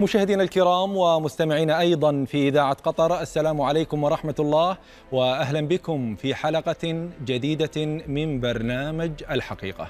مشاهدينا الكرام ومستمعينا ايضا في اذاعه قطر السلام عليكم ورحمه الله واهلا بكم في حلقه جديده من برنامج الحقيقه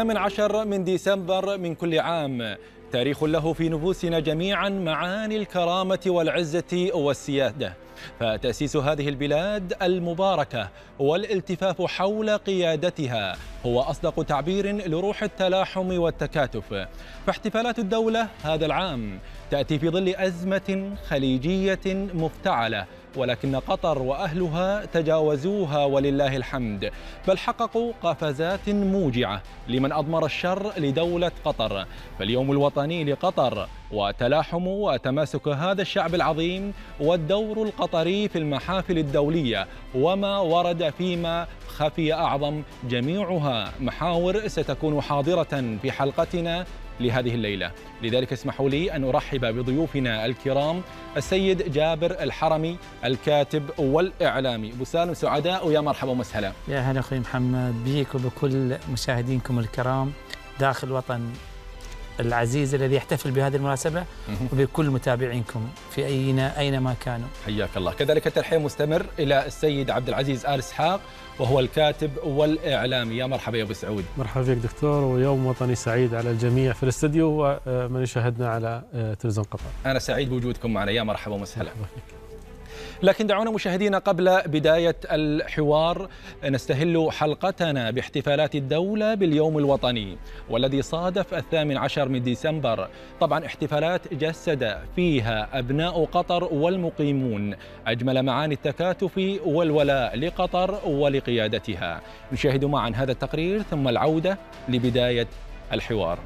الثامن عشر من ديسمبر من كل عام تاريخ له في نفوسنا جميعا معاني الكرامة والعزة والسيادة فتأسيس هذه البلاد المباركة والالتفاف حول قيادتها هو أصدق تعبير لروح التلاحم والتكاتف فاحتفالات الدولة هذا العام تأتي في ظل أزمة خليجية مفتعلة ولكن قطر وأهلها تجاوزوها ولله الحمد بل حققوا قفزات موجعة لمن أضمر الشر لدولة قطر فاليوم الوطني لقطر وتلاحم وتماسك هذا الشعب العظيم والدور القطري في المحافل الدولية وما ورد فيما خفي أعظم جميعها محاور ستكون حاضرة في حلقتنا لهذه الليلة لذلك اسمحوا لي أن أرحب بضيوفنا الكرام السيد جابر الحرمي الكاتب والإعلامي أبو سالم سعداء ويا مرحبا ومسهلا يا هلا أخوي محمد بيك وبكل مشاهدينكم الكرام داخل وطن العزيز الذي يحتفل بهذه المناسبة وبكل متابعينكم في أينا أينما كانوا حياك الله كذلك الترحيب مستمر إلى السيد عبد العزيز آل إسحاق وهو الكاتب والإعلامي يا مرحبا يا أبو سعود مرحبا بك دكتور ويوم وطني سعيد على الجميع في الاستديو ومن يشاهدنا على آه، تلفزيون قطر أنا سعيد بوجودكم معنا يا مرحبا ومسهلا لكن دعونا مشاهدينا قبل بداية الحوار نستهل حلقتنا باحتفالات الدولة باليوم الوطني والذي صادف الثامن عشر من ديسمبر طبعا احتفالات جسد فيها أبناء قطر والمقيمون أجمل معاني التكاتف والولاء لقطر ولقيادتها نشاهد معا هذا التقرير ثم العودة لبداية الحوار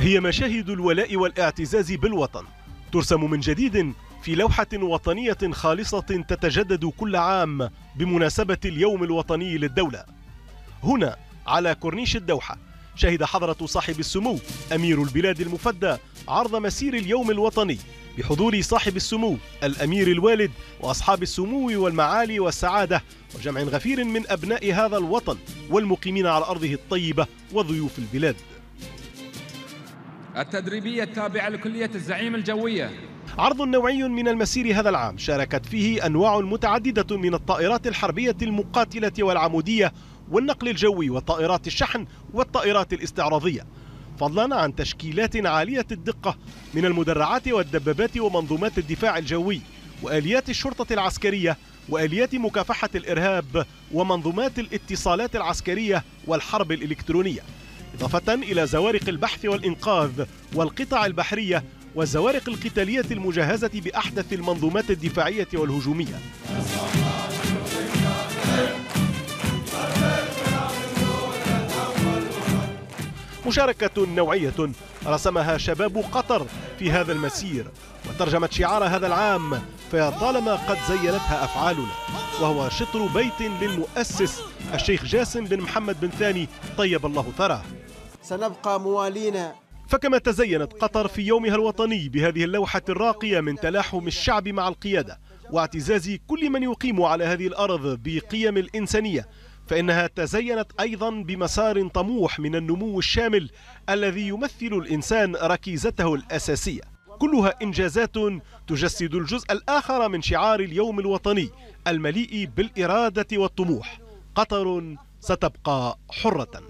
هي مشاهد الولاء والاعتزاز بالوطن ترسم من جديد في لوحة وطنية خالصة تتجدد كل عام بمناسبة اليوم الوطني للدولة. هنا على كورنيش الدوحة شهد حضرة صاحب السمو أمير البلاد المفدى عرض مسير اليوم الوطني بحضور صاحب السمو الأمير الوالد وأصحاب السمو والمعالي والسعادة وجمع غفير من أبناء هذا الوطن والمقيمين على أرضه الطيبة وضيوف البلاد. التدريبية التابعة لكلية الزعيم الجوية عرض نوعي من المسير هذا العام شاركت فيه أنواع متعددة من الطائرات الحربية المقاتلة والعمودية والنقل الجوي وطائرات الشحن والطائرات الاستعراضية فضلا عن تشكيلات عالية الدقة من المدرعات والدبابات ومنظومات الدفاع الجوي وآليات الشرطة العسكرية وآليات مكافحة الإرهاب ومنظومات الاتصالات العسكرية والحرب الإلكترونية إضافة إلى زوارق البحث والإنقاذ والقطع البحرية والزوارق القتالية المجهزة بأحدث المنظومات الدفاعية والهجومية مشاركة نوعية رسمها شباب قطر في هذا المسير وترجمت شعار هذا العام طالما قد زينتها أفعالنا وهو شطر بيت للمؤسس الشيخ جاسم بن محمد بن ثاني طيب الله ثراه سنبقى موالين فكما تزينت قطر في يومها الوطني بهذه اللوحة الراقية من تلاحم الشعب مع القيادة واعتزاز كل من يقيم على هذه الأرض بقيم الإنسانية فإنها تزينت أيضا بمسار طموح من النمو الشامل الذي يمثل الإنسان ركيزته الأساسية كلها إنجازات تجسد الجزء الآخر من شعار اليوم الوطني المليء بالإرادة والطموح قطر ستبقى حرة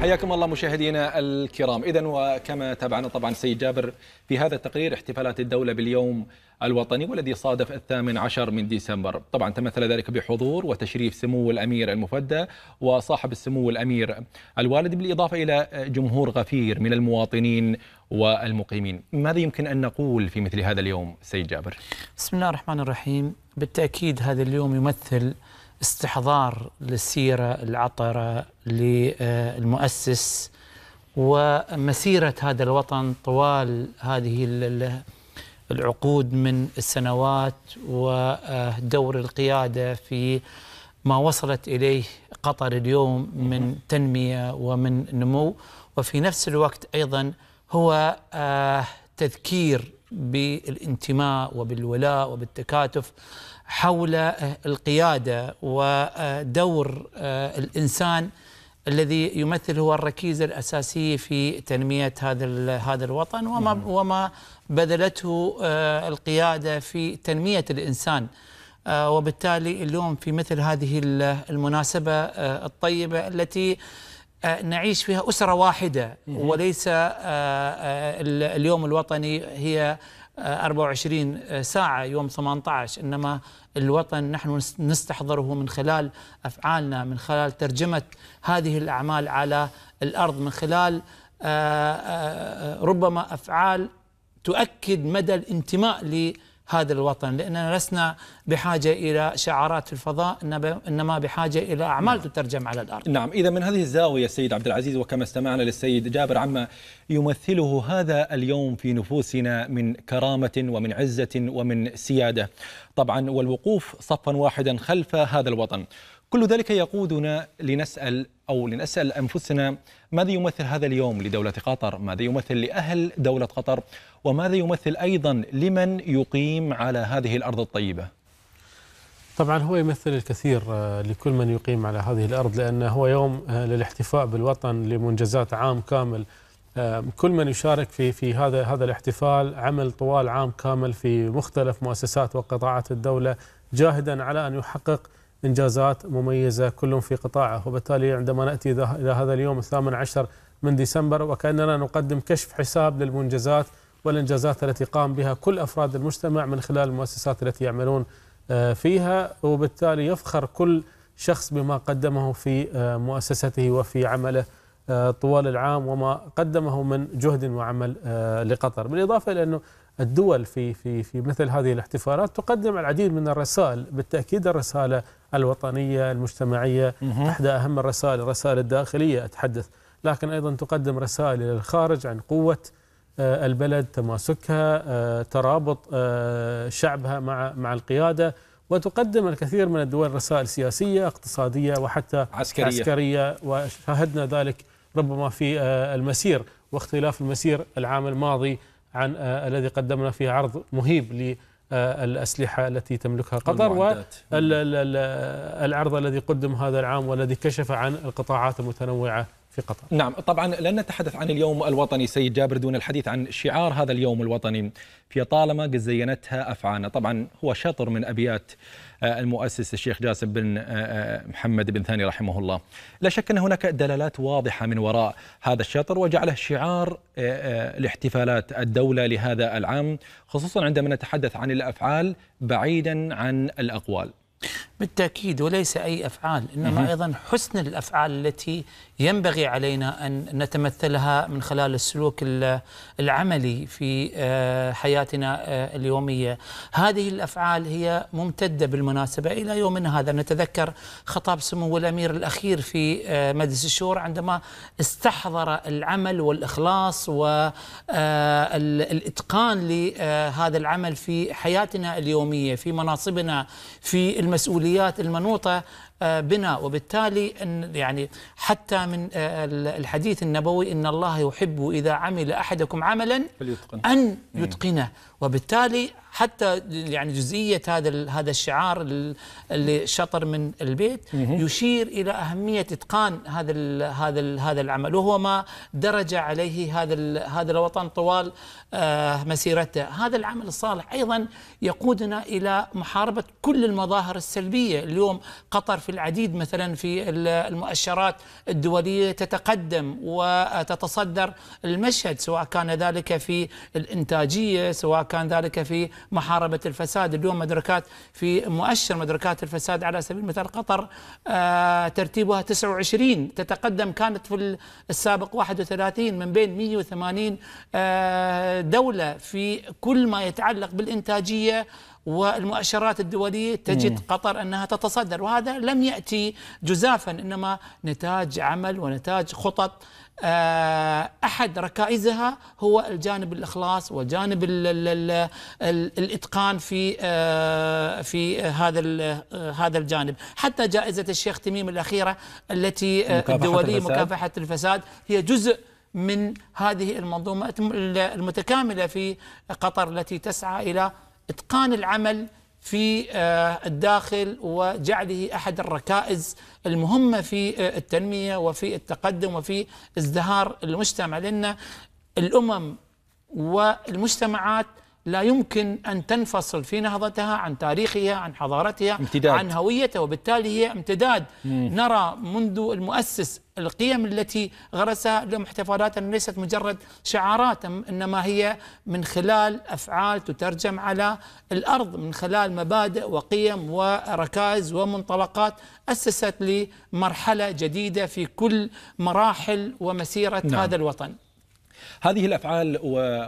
حياكم الله مشاهدينا الكرام إذا وكما تابعنا طبعا سيد جابر في هذا التقرير احتفالات الدولة باليوم الوطني والذي صادف الثامن عشر من ديسمبر طبعا تمثل ذلك بحضور وتشريف سمو الأمير المفدى وصاحب السمو الأمير الوالد بالإضافة إلى جمهور غفير من المواطنين والمقيمين ماذا يمكن أن نقول في مثل هذا اليوم سيد جابر؟ بسم الله الرحمن الرحيم بالتأكيد هذا اليوم يمثل استحضار للسيرة العطرة للمؤسس ومسيرة هذا الوطن طوال هذه العقود من السنوات ودور القيادة في ما وصلت إليه قطر اليوم من تنمية ومن نمو وفي نفس الوقت أيضا هو آه، تذكير بالانتماء وبالولاء وبالتكاتف حول آه، القياده ودور آه، الانسان الذي يمثل هو الركيزه الاساسيه في تنميه هذا هذا الوطن وما نعم. وما بذلته آه، القياده في تنميه الانسان وبالتالي اليوم في مثل هذه المناسبه الطيبه التي نعيش فيها اسره واحده وليس اليوم الوطني هي 24 ساعة يوم 18 إنما الوطن نحن نستحضره من خلال أفعالنا من خلال ترجمة هذه الأعمال على الأرض من خلال آه، آه، آه، ربما أفعال تؤكد مدى الانتماء هذا الوطن لأننا لسنا بحاجة إلى شعارات في الفضاء إنما بحاجة إلى أعمال نعم. تترجم على الأرض نعم إذا من هذه الزاوية السيد عبد العزيز وكما استمعنا للسيد جابر عما يمثله هذا اليوم في نفوسنا من كرامة ومن عزة ومن سيادة طبعا والوقوف صفا واحدا خلف هذا الوطن كل ذلك يقودنا لنسأل أو لنسأل أنفسنا ماذا يمثل هذا اليوم لدولة قطر ماذا يمثل لأهل دولة قطر وماذا يمثل أيضا لمن يقيم على هذه الأرض الطيبة طبعا هو يمثل الكثير آه، لكل من يقيم على هذه الأرض لأنه هو يوم آه، للاحتفاء بالوطن لمنجزات عام كامل آه، كل من يشارك في في هذا هذا الاحتفال عمل طوال عام كامل في مختلف مؤسسات وقطاعات الدوله جاهدا على ان يحقق إنجازات مميزة كل في قطاعه وبالتالي عندما نأتي إلى هذا اليوم الثامن عشر من ديسمبر وكأننا نقدم كشف حساب للمنجزات والإنجازات التي قام بها كل أفراد المجتمع من خلال المؤسسات التي يعملون آه، فيها وبالتالي يفخر كل شخص بما قدمه في آه، مؤسسته وفي عمله آه، طوال العام وما قدمه من جهد وعمل لقطر بالإضافة إلى أنه الدول في في في مثل هذه الاحتفالات تقدم العديد من الرسائل بالتاكيد الرساله الوطنيه المجتمعيه احدى اهم الرسائل الرسائل الداخليه اتحدث لكن ايضا تقدم رسائل الى الخارج عن قوه آه، البلد تماسكها آه، ترابط آه، شعبها مع مع القياده وتقدم الكثير من الدول رسائل سياسيه اقتصاديه وحتى عسكريه, عسكرية وشاهدنا ذلك ربما في المسير واختلاف المسير العام الماضي عن آه، الذي قدمنا فيه عرض مهيب للأسلحة التي تملكها قطر والعرض الذي قدم هذا العام والذي كشف عن القطاعات المتنوعة في قطر نعم طبعا لن نتحدث عن اليوم الوطني سيد جابر دون الحديث عن شعار هذا اليوم الوطني في طالما قد زينتها أفعانا طبعا هو شطر من أبيات آه، المؤسس الشيخ جاسم بن آه، آه، محمد بن ثاني رحمه الله لا شك أن هناك دلالات واضحة من وراء هذا الشطر وجعله شعار لاحتفالات الدولة لهذا العام خصوصا عندما نتحدث عن الأفعال بعيدا عن الأقوال بالتأكيد وليس أي أفعال إنما أيضا حسن الأفعال التي ينبغي علينا أن نتمثلها من خلال السلوك العملي في آه، حياتنا آه، اليومية هذه الأفعال هي ممتدة بالمناسبة إلى يومنا هذا نتذكر خطاب سمو الأمير الأخير في آه، مجلس الشورى عندما استحضر العمل والإخلاص والإتقان لهذا العمل في حياتنا اليومية في مناصبنا في المسؤولية الكليات المنوطة آه، بنا وبالتالي يعني حتى من آه، الحديث النبوي إن الله يحب إذا عمل أحدكم عملا أن يتقنه وبالتالي حتى يعني جزئيه هذا هذا الشعار اللي شطر من البيت يشير الى اهميه اتقان هذا هذا هذا العمل وهو ما درج عليه هذا هذا الوطن طوال آه، مسيرته، هذا العمل الصالح ايضا يقودنا الى محاربه كل المظاهر السلبيه، اليوم قطر في العديد مثلا في المؤشرات الدوليه تتقدم وتتصدر المشهد سواء كان ذلك في الانتاجيه سواء كان ذلك في محاربة الفساد اليوم مدركات في مؤشر مدركات الفساد على سبيل المثال قطر آه، ترتيبها 29 تتقدم كانت في السابق 31 من بين 180 آه، دولة في كل ما يتعلق بالإنتاجية والمؤشرات الدولية تجد قطر أنها تتصدر وهذا لم يأتي جزافا إنما نتاج عمل ونتاج خطط آه، احد ركائزها هو الجانب الاخلاص وجانب الاتقان في آه، في هذا هذا الجانب حتى جائزه الشيخ تميم الاخيره التي آه، الدوليه مكافحه الفساد هي جزء من هذه المنظومه المتكامله في قطر التي تسعى الى اتقان العمل في آه، الداخل وجعله احد الركائز المهمه في آه، التنميه وفي التقدم وفي ازدهار المجتمع لان الامم والمجتمعات لا يمكن أن تنفصل في نهضتها عن تاريخها عن حضارتها امتداد. عن هويتها وبالتالي هي امتداد مم. نرى منذ المؤسس القيم التي غرسها احتفالات ليست مجرد شعارات إنما هي من خلال أفعال تترجم على الأرض من خلال مبادئ وقيم وركائز ومنطلقات أسست لمرحلة جديدة في كل مراحل ومسيرة نعم. هذا الوطن هذه الافعال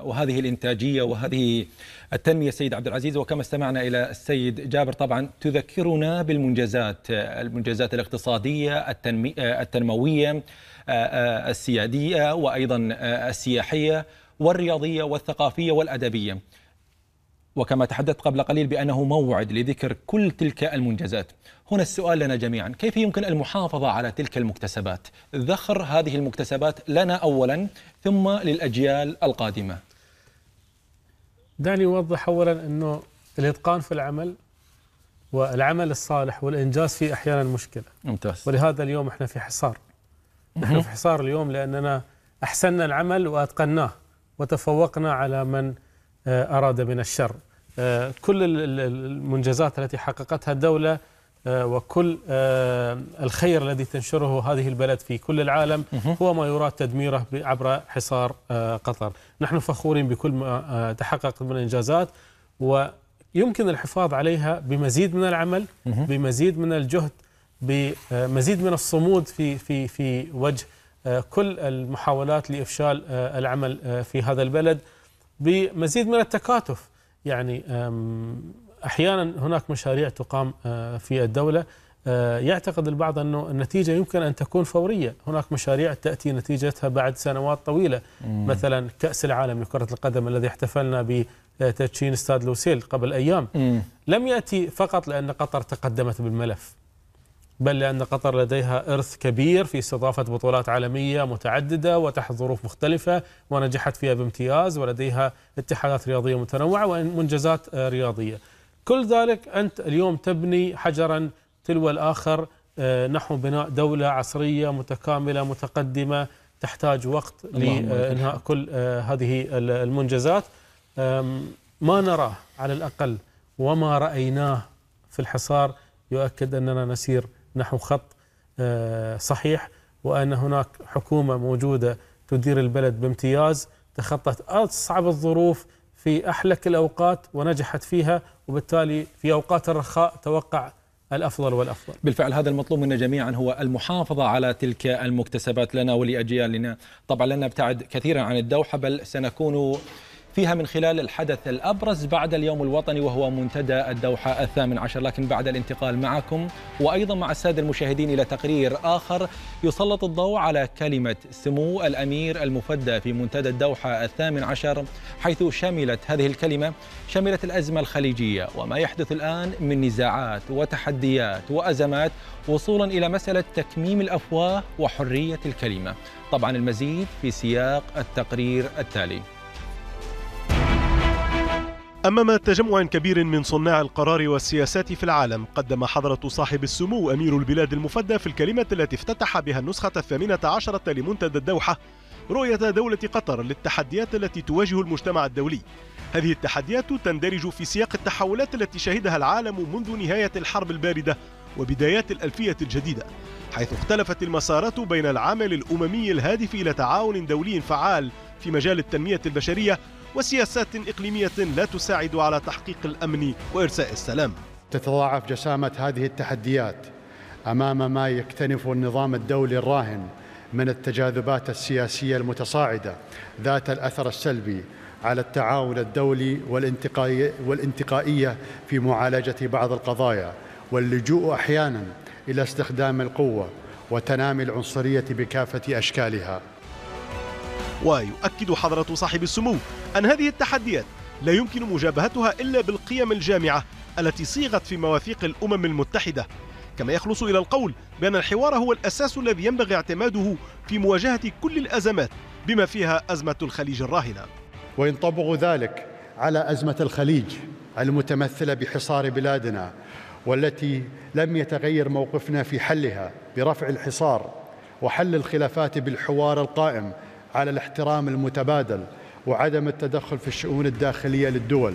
وهذه الانتاجيه وهذه التنميه سيد عبد العزيز وكما استمعنا الى السيد جابر طبعا تذكرنا بالمنجزات المنجزات الاقتصاديه التنمي التنمويه آه، آه، السياديه وايضا آه، السياحيه والرياضيه والثقافيه والادبيه وكما تحدثت قبل قليل بأنه موعد لذكر كل تلك المنجزات هنا السؤال لنا جميعا كيف يمكن المحافظة على تلك المكتسبات ذخر هذه المكتسبات لنا أولا ثم للأجيال القادمة دعني أوضح أولا أنه الإتقان في العمل والعمل الصالح والإنجاز فيه أحيانا مشكلة ممتاز ولهذا اليوم إحنا في حصار نحن في حصار اليوم لأننا أحسننا العمل وأتقناه وتفوقنا على من آه، أراد من الشر آه، كل المنجزات التي حققتها الدولة آه، وكل الخير الذي تنشره هذه البلد في كل العالم هو ما يراد تدميره عبر حصار قطر نحن فخورين بكل ما تحقق من إنجازات ويمكن الحفاظ عليها بمزيد من العمل بمزيد من الجهد بمزيد من الصمود في في في وجه كل المحاولات لافشال العمل في هذا البلد بمزيد من التكاتف يعني احيانا هناك مشاريع تقام آه، في الدوله آه، يعتقد البعض انه النتيجه يمكن ان تكون فوريه، هناك مشاريع تاتي نتيجتها بعد سنوات طويله، مم. مثلا كاس العالم لكره القدم الذي احتفلنا بتدشين استاد لوسيل قبل ايام، مم. لم ياتي فقط لان قطر تقدمت بالملف، بل لأن قطر لديها إرث كبير في استضافة بطولات عالمية متعددة وتحت ظروف مختلفة ونجحت فيها بامتياز ولديها اتحادات رياضية متنوعة ومنجزات آه، رياضية كل ذلك أنت اليوم تبني حجرا تلو الآخر آه، نحو بناء دولة عصرية متكاملة متقدمة تحتاج وقت لإنهاء كل آه، هذه المنجزات ما نراه على الأقل وما رأيناه في الحصار يؤكد أننا نسير نحو خط آه، صحيح وان هناك حكومه موجوده تدير البلد بامتياز تخطت اصعب الظروف في احلك الاوقات ونجحت فيها وبالتالي في اوقات الرخاء توقع الافضل والافضل. بالفعل هذا المطلوب منا جميعا هو المحافظه على تلك المكتسبات لنا ولاجيالنا، طبعا لن نبتعد كثيرا عن الدوحه بل سنكون فيها من خلال الحدث الأبرز بعد اليوم الوطني وهو منتدى الدوحة الثامن عشر لكن بعد الانتقال معكم وأيضا مع السادة المشاهدين إلى تقرير آخر يسلط الضوء على كلمة سمو الأمير المفدى في منتدى الدوحة الثامن عشر حيث شملت هذه الكلمة شملت الأزمة الخليجية وما يحدث الآن من نزاعات وتحديات وأزمات وصولا إلى مسألة تكميم الأفواه وحرية الكلمة طبعا المزيد في سياق التقرير التالي أمام تجمع كبير من صناع القرار والسياسات في العالم قدم حضرة صاحب السمو أمير البلاد المفدى في الكلمة التي افتتح بها النسخة الثامنة عشرة لمنتدى الدوحة رؤية دولة قطر للتحديات التي تواجه المجتمع الدولي هذه التحديات تندرج في سياق التحولات التي شهدها العالم منذ نهاية الحرب الباردة وبدايات الألفية الجديدة حيث اختلفت المسارات بين العمل الأممي الهادف إلى تعاون دولي فعال في مجال التنمية البشرية وسياسات إقليمية لا تساعد على تحقيق الأمن وإرساء السلام تتضاعف جسامة هذه التحديات أمام ما يكتنف النظام الدولي الراهن من التجاذبات السياسية المتصاعدة ذات الأثر السلبي على التعاون الدولي والانتقائية في معالجة بعض القضايا واللجوء أحيانا إلى استخدام القوة وتنامي العنصرية بكافة أشكالها ويؤكد حضرة صاحب السمو أن هذه التحديات لا يمكن مجابهتها إلا بالقيم الجامعة التي صيغت في مواثيق الأمم المتحدة كما يخلص إلى القول بأن الحوار هو الأساس الذي ينبغي اعتماده في مواجهة كل الأزمات بما فيها أزمة الخليج الراهنة وينطبق ذلك على أزمة الخليج المتمثلة بحصار بلادنا والتي لم يتغير موقفنا في حلها برفع الحصار وحل الخلافات بالحوار القائم على الاحترام المتبادل وعدم التدخل في الشؤون الداخلية للدول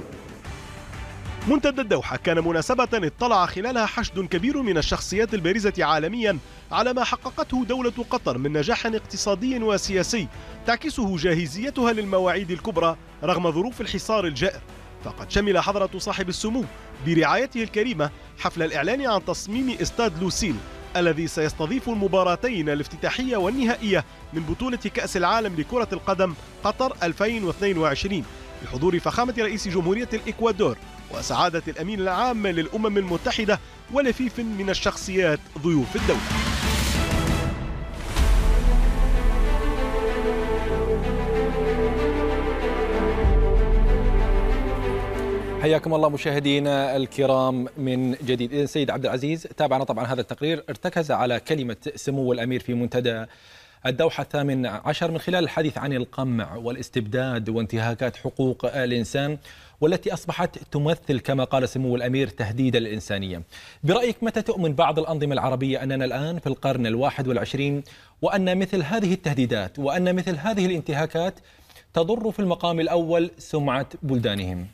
منتدى الدوحة كان مناسبة اطلع خلالها حشد كبير من الشخصيات البارزة عالميا على ما حققته دولة قطر من نجاح اقتصادي وسياسي تعكسه جاهزيتها للمواعيد الكبرى رغم ظروف الحصار الجائر فقد شمل حضرة صاحب السمو برعايته الكريمة حفل الإعلان عن تصميم استاد لوسيل الذي سيستضيف المباراتين الافتتاحية والنهائية من بطولة كأس العالم لكرة القدم قطر 2022 بحضور فخامة رئيس جمهورية الإكوادور وسعادة الأمين العام للأمم المتحدة ولفيف من الشخصيات ضيوف الدولة حياكم الله مشاهدينا الكرام من جديد إذن سيد عبد العزيز تابعنا طبعا هذا التقرير ارتكز على كلمة سمو الأمير في منتدى الدوحة الثامن عشر من خلال الحديث عن القمع والاستبداد وانتهاكات حقوق الإنسان والتي أصبحت تمثل كما قال سمو الأمير تهديد الإنسانية برأيك متى تؤمن بعض الأنظمة العربية أننا الآن في القرن الواحد والعشرين وأن مثل هذه التهديدات وأن مثل هذه الانتهاكات تضر في المقام الأول سمعة بلدانهم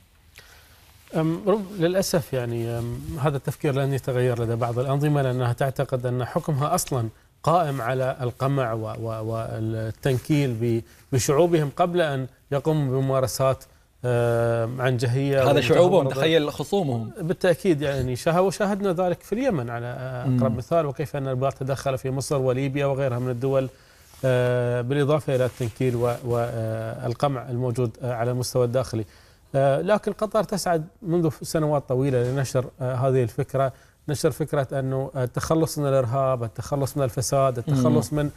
للأسف يعني هذا التفكير لن يتغير لدى بعض الأنظمة لأنها تعتقد أن حكمها أصلا قائم على القمع والتنكيل بشعوبهم قبل أن يقوموا بممارسات عنجهية هذا شعوبهم تخيل خصومهم بالتأكيد يعني وشاهدنا ذلك في اليمن على أقرب مثال وكيف أن الرباط تدخل في مصر وليبيا وغيرها من الدول أه، بالإضافة إلى التنكيل والقمع أه، الموجود أه، على المستوى الداخلي آه، لكن قطر تسعد منذ سنوات طويلة لنشر آه، هذه الفكرة نشر فكرة أنه آه، التخلص من الإرهاب التخلص من الفساد التخلص من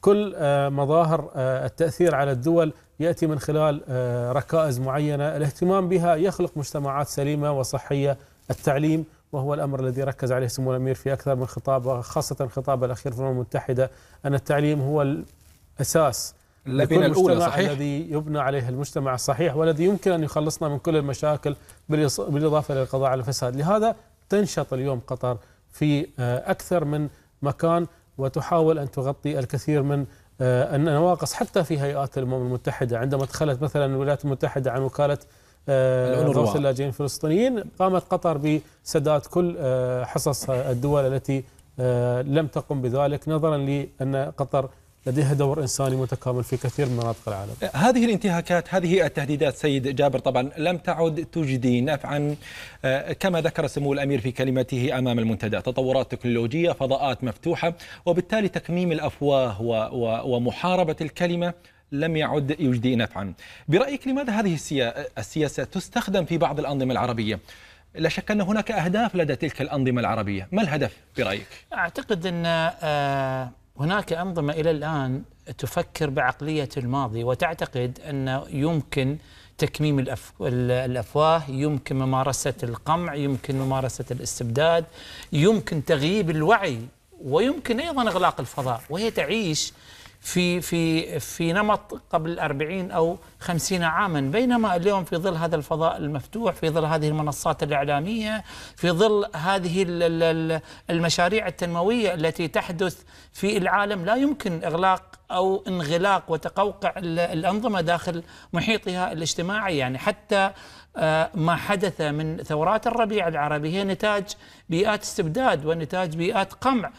كل مظاهر التأثير على الدول يأتي من خلال ركائز معينة الاهتمام بها يخلق مجتمعات سليمة وصحية التعليم وهو الأمر الذي ركز عليه سمو الأمير في أكثر من خطاب وخاصة خطابه الأخير في الأمم المتحدة أن التعليم هو الأساس اللبنة الأولى صحيح الذي يبنى عليه المجتمع الصحيح والذي يمكن أن يخلصنا من كل المشاكل بالإضافة إلى القضاء على الفساد لهذا تنشط اليوم قطر في آه، أكثر من مكان وتحاول أن تغطي الكثير من آه، النواقص حتى في هيئات الأمم المتحدة عندما دخلت مثلا الولايات المتحدة عن وكالة آه، غوث اللاجئين الفلسطينيين قامت قطر بسداد كل حصص الدول التي لم تقم بذلك نظرا لأن قطر لديها دور إنساني متكامل في كثير من مناطق العالم هذه الانتهاكات هذه التهديدات سيد جابر طبعا لم تعد تجدي نفعا آه، كما ذكر سمو الأمير في كلمته أمام المنتدى تطورات تكنولوجية فضاءات مفتوحة وبالتالي تكميم الأفواه ومحاربة الكلمة لم يعد يجدي نفعا برأيك لماذا هذه السياسة تستخدم في بعض الأنظمة العربية؟ لا شك أن هناك أهداف لدى تلك الأنظمة العربية ما الهدف برأيك؟ أعتقد أن آه، هناك أنظمة إلى الآن تفكر بعقلية الماضي وتعتقد أن يمكن تكميم الأفواه يمكن ممارسة القمع يمكن ممارسة الاستبداد يمكن تغييب الوعي ويمكن أيضا إغلاق الفضاء وهي تعيش في في في نمط قبل 40 او 50 عاما بينما اليوم في ظل هذا الفضاء المفتوح في ظل هذه المنصات الاعلاميه في ظل هذه المشاريع التنمويه التي تحدث في العالم لا يمكن اغلاق او انغلاق وتقوقع الانظمه داخل محيطها الاجتماعي يعني حتى آه، ما حدث من ثورات الربيع العربي هي نتاج بيئات استبداد ونتاج بيئات قمع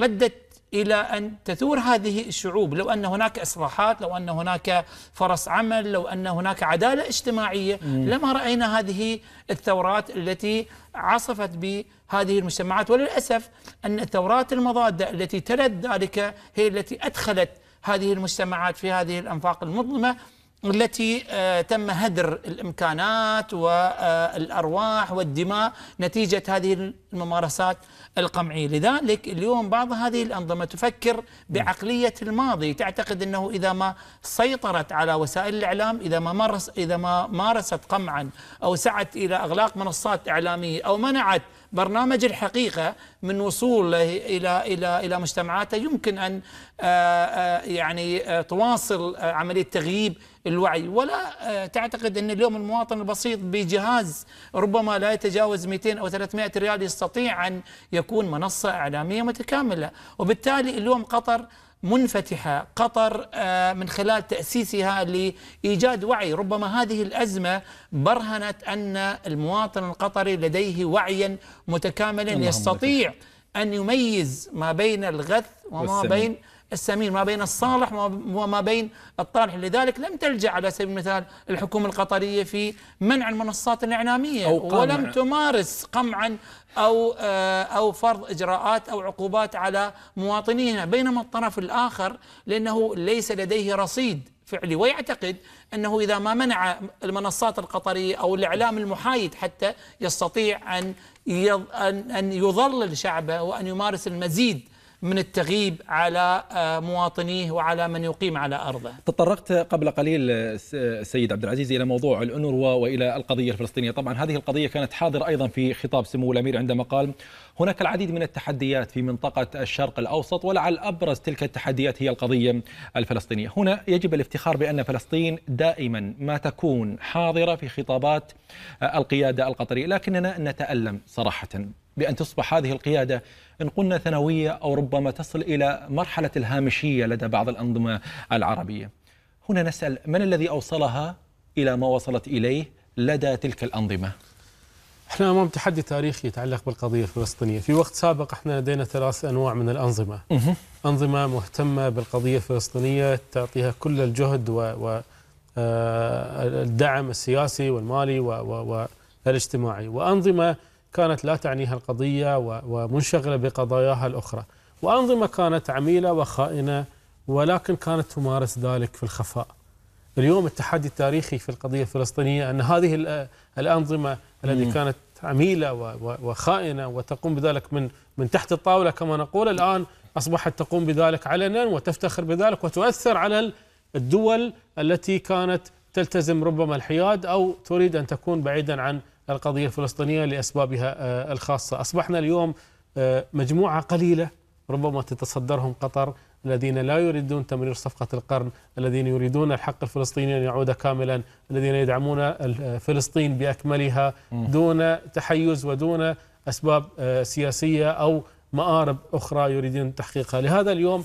ادت إلى أن تثور هذه الشعوب لو أن هناك إصلاحات لو أن هناك فرص عمل لو أن هناك عدالة اجتماعية لما رأينا هذه الثورات التي عصفت بهذه المجتمعات وللأسف أن الثورات المضادة التي تلت ذلك هي التي أدخلت هذه المجتمعات في هذه الأنفاق المظلمة التي آه، تم هدر الامكانات والارواح والدماء نتيجه هذه الممارسات القمعيه، لذلك اليوم بعض هذه الانظمه تفكر بعقليه الماضي، تعتقد انه اذا ما سيطرت على وسائل الاعلام، اذا ما مارس اذا ما مارست قمعا او سعت الى اغلاق منصات اعلاميه او منعت برنامج الحقيقه من وصول الى الى الى مجتمعاته يمكن ان آه، آه، يعني تواصل عمليه تغييب الوعي ولا آه، تعتقد أن اليوم المواطن البسيط بجهاز ربما لا يتجاوز 200 أو 300 ريال يستطيع أن يكون منصة إعلامية متكاملة وبالتالي اليوم قطر منفتحة قطر آه، من خلال تأسيسها لإيجاد وعي ربما هذه الأزمة برهنت أن المواطن القطري لديه وعيا متكاملا يستطيع أن يميز ما بين الغث وما بين السمين ما بين الصالح وما بين الطالح لذلك لم تلجأ على سبيل المثال الحكومة القطرية في منع المنصات الإعلامية أو قمع. ولم تمارس قمعا أو آه، أو فرض إجراءات أو عقوبات على مواطنيها بينما الطرف الآخر لأنه ليس لديه رصيد فعلي ويعتقد انه اذا ما منع المنصات القطريه او الاعلام المحايد حتى يستطيع ان ان يضلل شعبه وان يمارس المزيد من التغيب على آه، مواطنيه وعلى من يقيم على أرضه تطرقت قبل قليل السيد عبد العزيز إلى موضوع الانوروا وإلى القضية الفلسطينية طبعا هذه القضية كانت حاضرة أيضا في خطاب سمو الأمير عندما قال هناك العديد من التحديات في منطقة الشرق الأوسط ولعل أبرز تلك التحديات هي القضية الفلسطينية هنا يجب الافتخار بأن فلسطين دائما ما تكون حاضرة في خطابات آه، القيادة القطرية لكننا نتألم صراحة بأن تصبح هذه القيادة إن قلنا ثانوية أو ربما تصل إلى مرحلة الهامشية لدى بعض الأنظمة العربية هنا نسأل من الذي أوصلها إلى ما وصلت إليه لدى تلك الأنظمة؟ احنا امام تحدي تاريخي يتعلق بالقضيه الفلسطينيه، في وقت سابق احنا لدينا ثلاث انواع من الانظمه. انظمه مهتمه بالقضيه الفلسطينيه تعطيها كل الجهد و, و آه، الدعم السياسي والمالي والاجتماعي، وانظمه كانت لا تعنيها القضية ومنشغلة بقضاياها الأخرى وأنظمة كانت عميلة وخائنة ولكن كانت تمارس ذلك في الخفاء اليوم التحدي التاريخي في القضية الفلسطينية أن هذه الأنظمة التي كانت عميلة وخائنة وتقوم بذلك من من تحت الطاولة كما نقول الآن أصبحت تقوم بذلك علنا وتفتخر بذلك وتؤثر على الدول التي كانت تلتزم ربما الحياد أو تريد أن تكون بعيدا عن القضية الفلسطينية لأسبابها آه، الخاصة أصبحنا اليوم آه، مجموعة قليلة ربما تتصدرهم قطر الذين لا يريدون تمرير صفقة القرن الذين يريدون الحق الفلسطيني أن يعود كاملا الذين يدعمون آه، فلسطين بأكملها دون تحيز ودون أسباب سياسية أو مآرب أخرى يريدون تحقيقها لهذا اليوم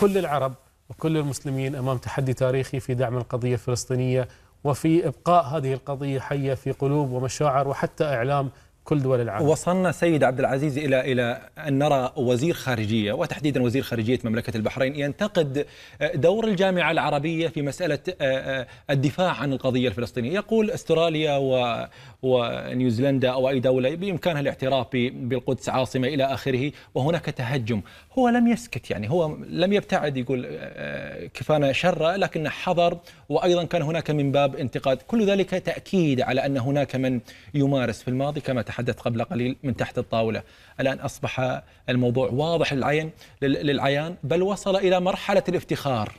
كل العرب وكل المسلمين أمام تحدي تاريخي في دعم القضية الفلسطينية وفي إبقاء هذه القضية حية في قلوب ومشاعر وحتى إعلام كل دول العالم وصلنا سيد عبد العزيز الى الى ان نرى وزير خارجيه وتحديدا وزير خارجيه مملكه البحرين ينتقد دور الجامعه العربيه في مساله آه، آه، الدفاع عن القضيه الفلسطينيه، يقول استراليا و ونيوزيلندا او اي دوله بامكانها الاعتراف بالقدس عاصمه الى اخره، وهناك تهجم، هو لم يسكت يعني هو لم يبتعد يقول آه، كفانا شره لكنه حضر وايضا كان هناك من باب انتقاد كل ذلك تاكيد على ان هناك من يمارس في الماضي كما تحدث قبل قليل من تحت الطاوله الان اصبح الموضوع واضح للعين للعيان بل وصل الى مرحله الافتخار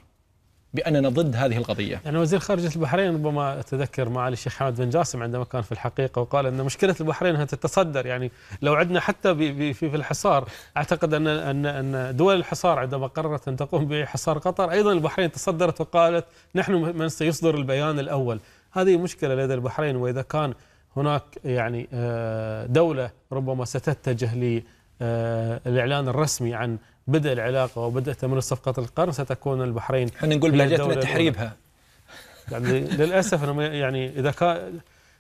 باننا ضد هذه القضيه. يعني وزير خارجيه البحرين ربما اتذكر معالي الشيخ حمد بن جاسم عندما كان في الحقيقه وقال ان مشكله البحرين انها تتصدر يعني لو عدنا حتى في في الحصار اعتقد ان ان ان دول الحصار عندما قررت ان تقوم بحصار قطر ايضا البحرين تصدرت وقالت نحن من سيصدر البيان الاول. هذه مشكله لدى البحرين واذا كان هناك يعني آه، دوله ربما ستتجه ل آه، الاعلان الرسمي عن بدء العلاقه وبدء تمرير صفقه القرن ستكون البحرين احنا نقول بلهجتنا تحريبها يعني للاسف انه يعني اذا كان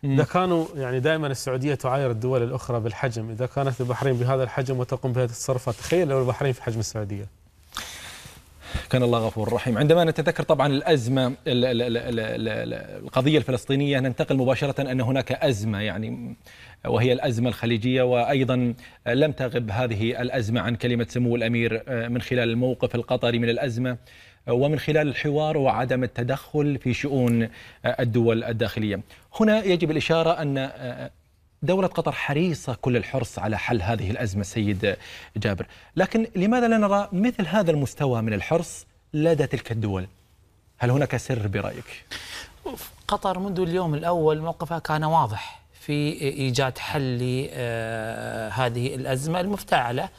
اذا كانوا يعني دائما السعوديه تعاير الدول الاخرى بالحجم، اذا كانت البحرين بهذا الحجم وتقوم بهذه التصرفات، تخيل لو البحرين في حجم السعوديه. كان الله غفور رحيم عندما نتذكر طبعا الأزمة القضية الفلسطينية ننتقل مباشرة أن هناك أزمة يعني وهي الأزمة الخليجية وأيضا لم تغب هذه الأزمة عن كلمة سمو الأمير آه، من خلال الموقف القطري من الأزمة آه، ومن خلال الحوار وعدم التدخل في شؤون آه، الدول الداخلية هنا يجب الإشارة أن دولة قطر حريصة كل الحرص على حل هذه الأزمة سيد جابر لكن لماذا لا نرى مثل هذا المستوى من الحرص لدى تلك الدول هل هناك سر برأيك؟ قطر منذ اليوم الأول موقفها كان واضح في إيجاد حل لهذه آه، الأزمة المفتعلة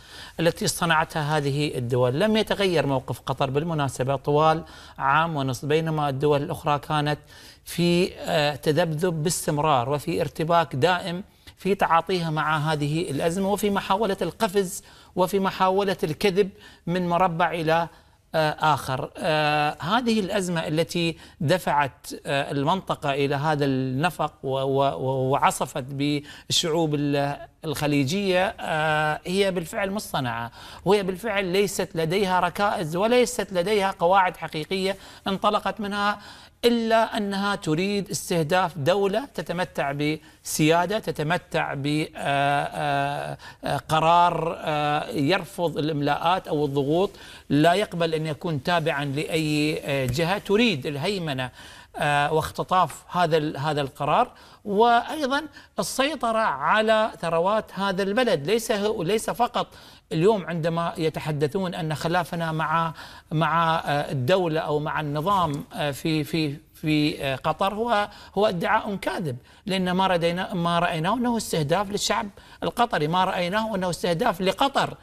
التي صنعتها هذه الدول لم يتغير موقف قطر بالمناسبة طوال عام ونصف بينما الدول الأخرى كانت في آه، تذبذب باستمرار وفي ارتباك دائم في تعاطيها مع هذه الأزمة وفي محاولة القفز وفي محاولة الكذب من مربع إلى آه، آخر آه، هذه الأزمة التي دفعت آه، المنطقة إلى هذا النفق وعصفت بالشعوب الخليجية هي بالفعل مصطنعة وهي بالفعل ليست لديها ركائز وليست لديها قواعد حقيقية انطلقت منها إلا أنها تريد استهداف دولة تتمتع بسيادة تتمتع بقرار آه، آه، آه، يرفض الإملاءات أو الضغوط لا يقبل أن يكون تابعا لأي جهة تريد الهيمنة آه، واختطاف هذا هذا القرار وايضا السيطره على ثروات هذا البلد ليس ليس فقط اليوم عندما يتحدثون ان خلافنا مع مع آه، الدوله او مع النظام آه، في في في قطر هو هو ادعاء كاذب لان ما ردينا ما رايناه انه استهداف للشعب القطري ما رايناه انه استهداف لقطر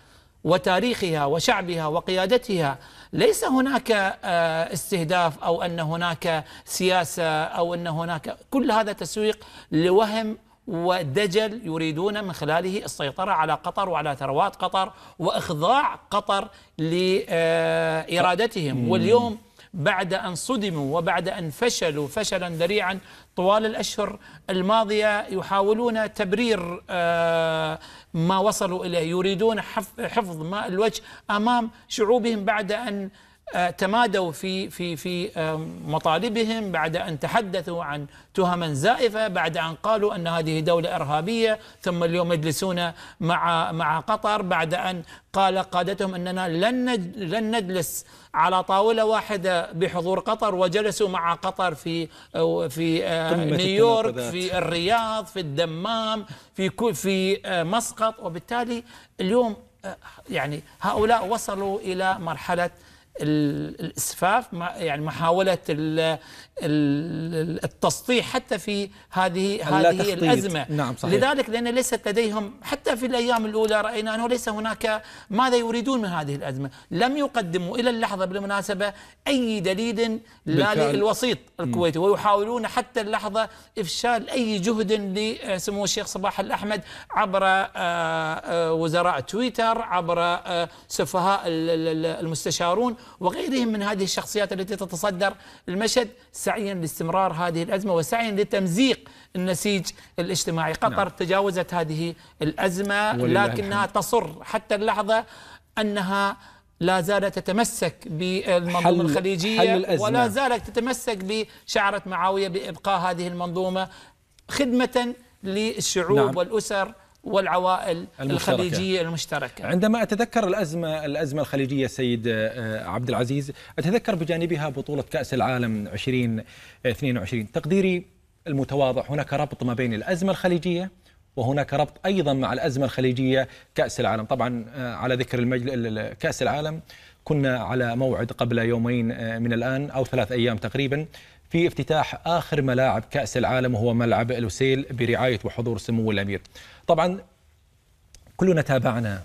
وتاريخها وشعبها وقيادتها ليس هناك آه، استهداف أو أن هناك سياسة أو أن هناك كل هذا تسويق لوهم ودجل يريدون من خلاله السيطرة على قطر وعلى ثروات قطر وإخضاع قطر لإرادتهم آه، واليوم بعد أن صدموا وبعد أن فشلوا فشلا ذريعا طوال الأشهر الماضية يحاولون تبرير آه، ما وصلوا إليه يريدون حفظ ماء الوجه أمام شعوبهم بعد أن آه، تمادوا في في في آه، مطالبهم بعد ان تحدثوا عن تهم زائفه بعد ان قالوا ان هذه دوله ارهابيه ثم اليوم يجلسون مع مع قطر بعد ان قال قادتهم اننا لن لن نجلس على طاوله واحده بحضور قطر وجلسوا مع قطر في آه، في نيويورك في الرياض في الدمام في في مسقط وبالتالي اليوم يعني هؤلاء وصلوا الى مرحله الاسفاف يعني محاوله التسطيح حتى في هذه هذه الازمه نعم صحيح. لذلك لان ليست لديهم حتى في الايام الاولى راينا انه ليس هناك ماذا يريدون من هذه الازمه لم يقدموا الى اللحظه بالمناسبه اي دليل لا للوسيط الكويتي ويحاولون حتى اللحظه افشال اي جهد لسمو الشيخ صباح الاحمد عبر آه، آه، وزراء تويتر عبر آه، سفهاء المستشارون وغيرهم من هذه الشخصيات التي تتصدر المشهد سعيا لاستمرار هذه الأزمة وسعيا لتمزيق النسيج الاجتماعي نعم. قطر نعم. تجاوزت هذه الأزمة لكنها الحمد. تصر حتى اللحظة أنها لا زالت تتمسك بالمنظومة الخليجية حل الأزمة. ولا زالت تتمسك بشعرة معاوية بإبقاء هذه المنظومة خدمة للشعوب نعم. والأسر والعوائل المشتركة. الخليجية المشتركة عندما أتذكر الأزمة الأزمة الخليجية سيد آه، عبد العزيز أتذكر بجانبها بطولة كأس العالم 2022 تقديري المتواضع هناك ربط ما بين الأزمة الخليجية وهناك ربط ايضا مع الازمه الخليجيه كاس العالم طبعا آه، على ذكر المجل... كاس العالم كنا على موعد قبل يومين آه، من الان او ثلاث ايام تقريبا في افتتاح آخر ملاعب كأس العالم وهو ملعب الوسيل برعاية وحضور سمو الأمير طبعا كلنا تابعنا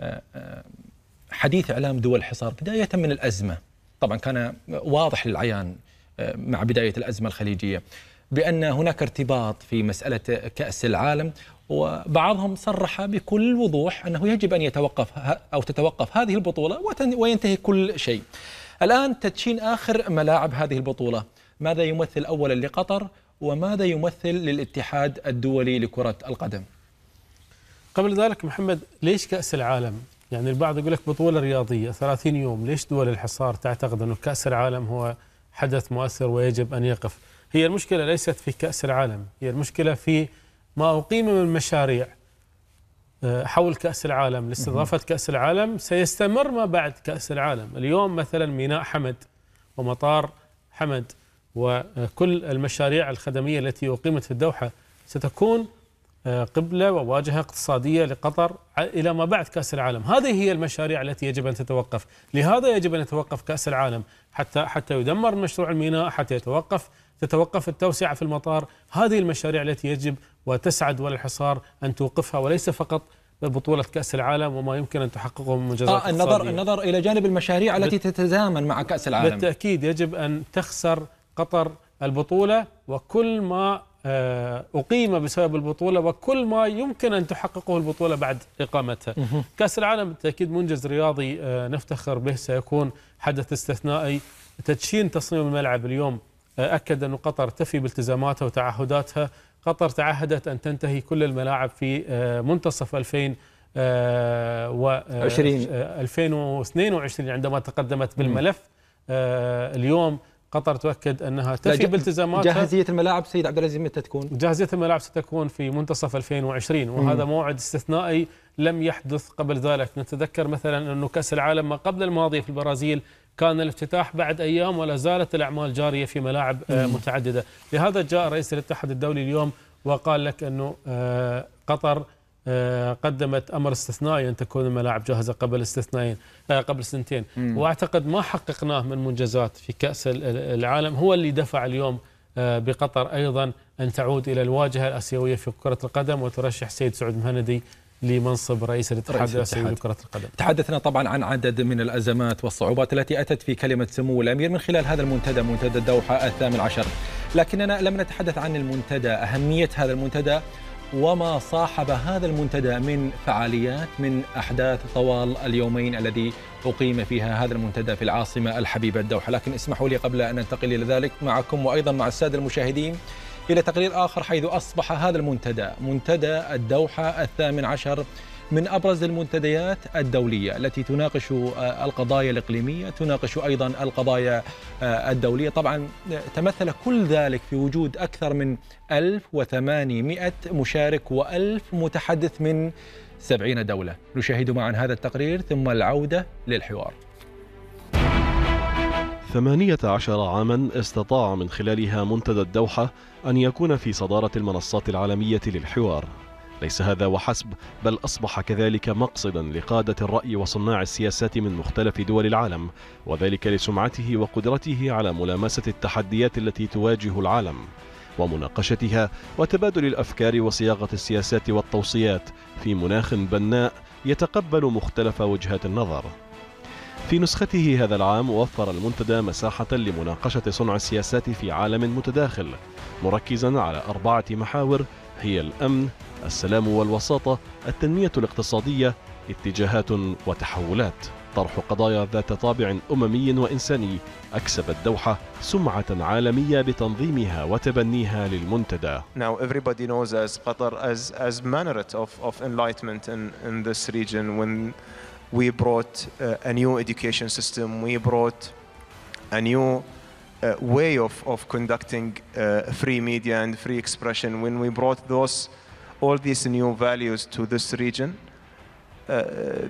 آه، آه، حديث إعلام دول حصار بداية من الأزمة طبعا كان واضح للعيان آه، مع بداية الأزمة الخليجية بأن هناك ارتباط في مسألة كأس العالم وبعضهم صرح بكل وضوح أنه يجب أن يتوقف أو تتوقف هذه البطولة وينتهي كل شيء الآن تدشين آخر ملاعب هذه البطولة ماذا يمثل أولا لقطر وماذا يمثل للاتحاد الدولي لكرة القدم قبل ذلك محمد ليش كأس العالم يعني البعض يقول لك بطولة رياضية 30 يوم ليش دول الحصار تعتقد أنه كأس العالم هو حدث مؤثر ويجب أن يقف هي المشكلة ليست في كأس العالم هي المشكلة في ما أقيم من مشاريع آه، حول كأس العالم لاستضافة كأس العالم سيستمر ما بعد كأس العالم اليوم مثلا ميناء حمد ومطار حمد وكل المشاريع الخدمية التي أقيمت في الدوحة ستكون آه، قبلة وواجهة اقتصادية لقطر إلى ما بعد كأس العالم هذه هي المشاريع التي يجب أن تتوقف لهذا يجب أن يتوقف كأس العالم حتى, حتى يدمر مشروع الميناء حتى يتوقف تتوقف التوسعة في المطار هذه المشاريع التي يجب وتسعى دول الحصار أن توقفها وليس فقط بطولة كأس العالم وما يمكن أن تحققه من مجازات آه النظر النظر إلى جانب المشاريع التي تتزامن مع كأس العالم بالتأكيد يجب أن تخسر قطر البطولة وكل ما آه، أقيم بسبب البطولة وكل ما يمكن أن تحققه البطولة بعد إقامتها كأس العالم بالتأكيد منجز رياضي آه، نفتخر به سيكون حدث استثنائي تدشين تصميم الملعب اليوم آه، أكد أن قطر تفي بالتزاماتها وتعهداتها قطر تعهدت أن تنتهي كل الملاعب في منتصف 2000 و 20 2022 عندما تقدمت بالملف اليوم قطر تؤكد انها تفي بالتزاماتها جاهزيه الملاعب سيد عبد العزيز متى تكون؟ جاهزيه الملاعب ستكون في منتصف 2020 وهذا مم. موعد استثنائي لم يحدث قبل ذلك، نتذكر مثلا انه كاس العالم ما قبل الماضي في البرازيل كان الافتتاح بعد ايام ولا زالت الاعمال جاريه في ملاعب آه، مم. متعدده، لهذا جاء رئيس الاتحاد الدولي اليوم وقال لك انه آه، قطر آه، قدمت امر استثنائي ان تكون الملاعب جاهزه قبل استثنائين آه، قبل سنتين مم. واعتقد ما حققناه من منجزات في كاس العالم هو اللي دفع اليوم آه، بقطر ايضا ان تعود الى الواجهه الاسيويه في كره القدم وترشح سيد سعود مهندي لمنصب رئيس الاتحاد الاسيوي لكره القدم. تحدثنا طبعا عن عدد من الازمات والصعوبات التي اتت في كلمه سمو الامير من خلال هذا المنتدى منتدى الدوحه الثامن عشر، لكننا لم نتحدث عن المنتدى، اهميه هذا المنتدى وما صاحب هذا المنتدى من فعاليات من أحداث طوال اليومين الذي أقيم فيها هذا المنتدى في العاصمة الحبيبة الدوحة لكن اسمحوا لي قبل أن أنتقل إلى ذلك معكم وأيضا مع السادة المشاهدين إلى تقرير آخر حيث أصبح هذا المنتدى منتدى الدوحة الثامن عشر من ابرز المنتديات الدوليه التي تناقش آه، القضايا الاقليميه، تناقش ايضا القضايا آه، الدوليه، طبعا تمثل كل ذلك في وجود اكثر من 1800 مشارك و1000 متحدث من 70 دوله، نشاهد معا هذا التقرير ثم العوده للحوار. 18 عاما استطاع من خلالها منتدى الدوحة أن يكون في صدارة المنصات العالمية للحوار ليس هذا وحسب بل أصبح كذلك مقصدا لقادة الرأي وصناع السياسات من مختلف دول العالم وذلك لسمعته وقدرته على ملامسة التحديات التي تواجه العالم ومناقشتها وتبادل الأفكار وصياغة السياسات والتوصيات في مناخ بناء يتقبل مختلف وجهات النظر في نسخته هذا العام وفر المنتدى مساحة لمناقشة صنع السياسات في عالم متداخل مركزا على أربعة محاور هي الأمن السلام والوساطة التنمية الاقتصادية اتجاهات وتحولات طرح قضايا ذات طابع أممي وإنساني أكسبت دوحة سمعة عالمية بتنظيمها وتبنيها للمنتدى. Now everybody knows as Qatar as as manneret of of enlightenment in in this region when we brought a new education system, we brought a new way of of conducting free media and free expression when we brought those all these new values to this region, uh,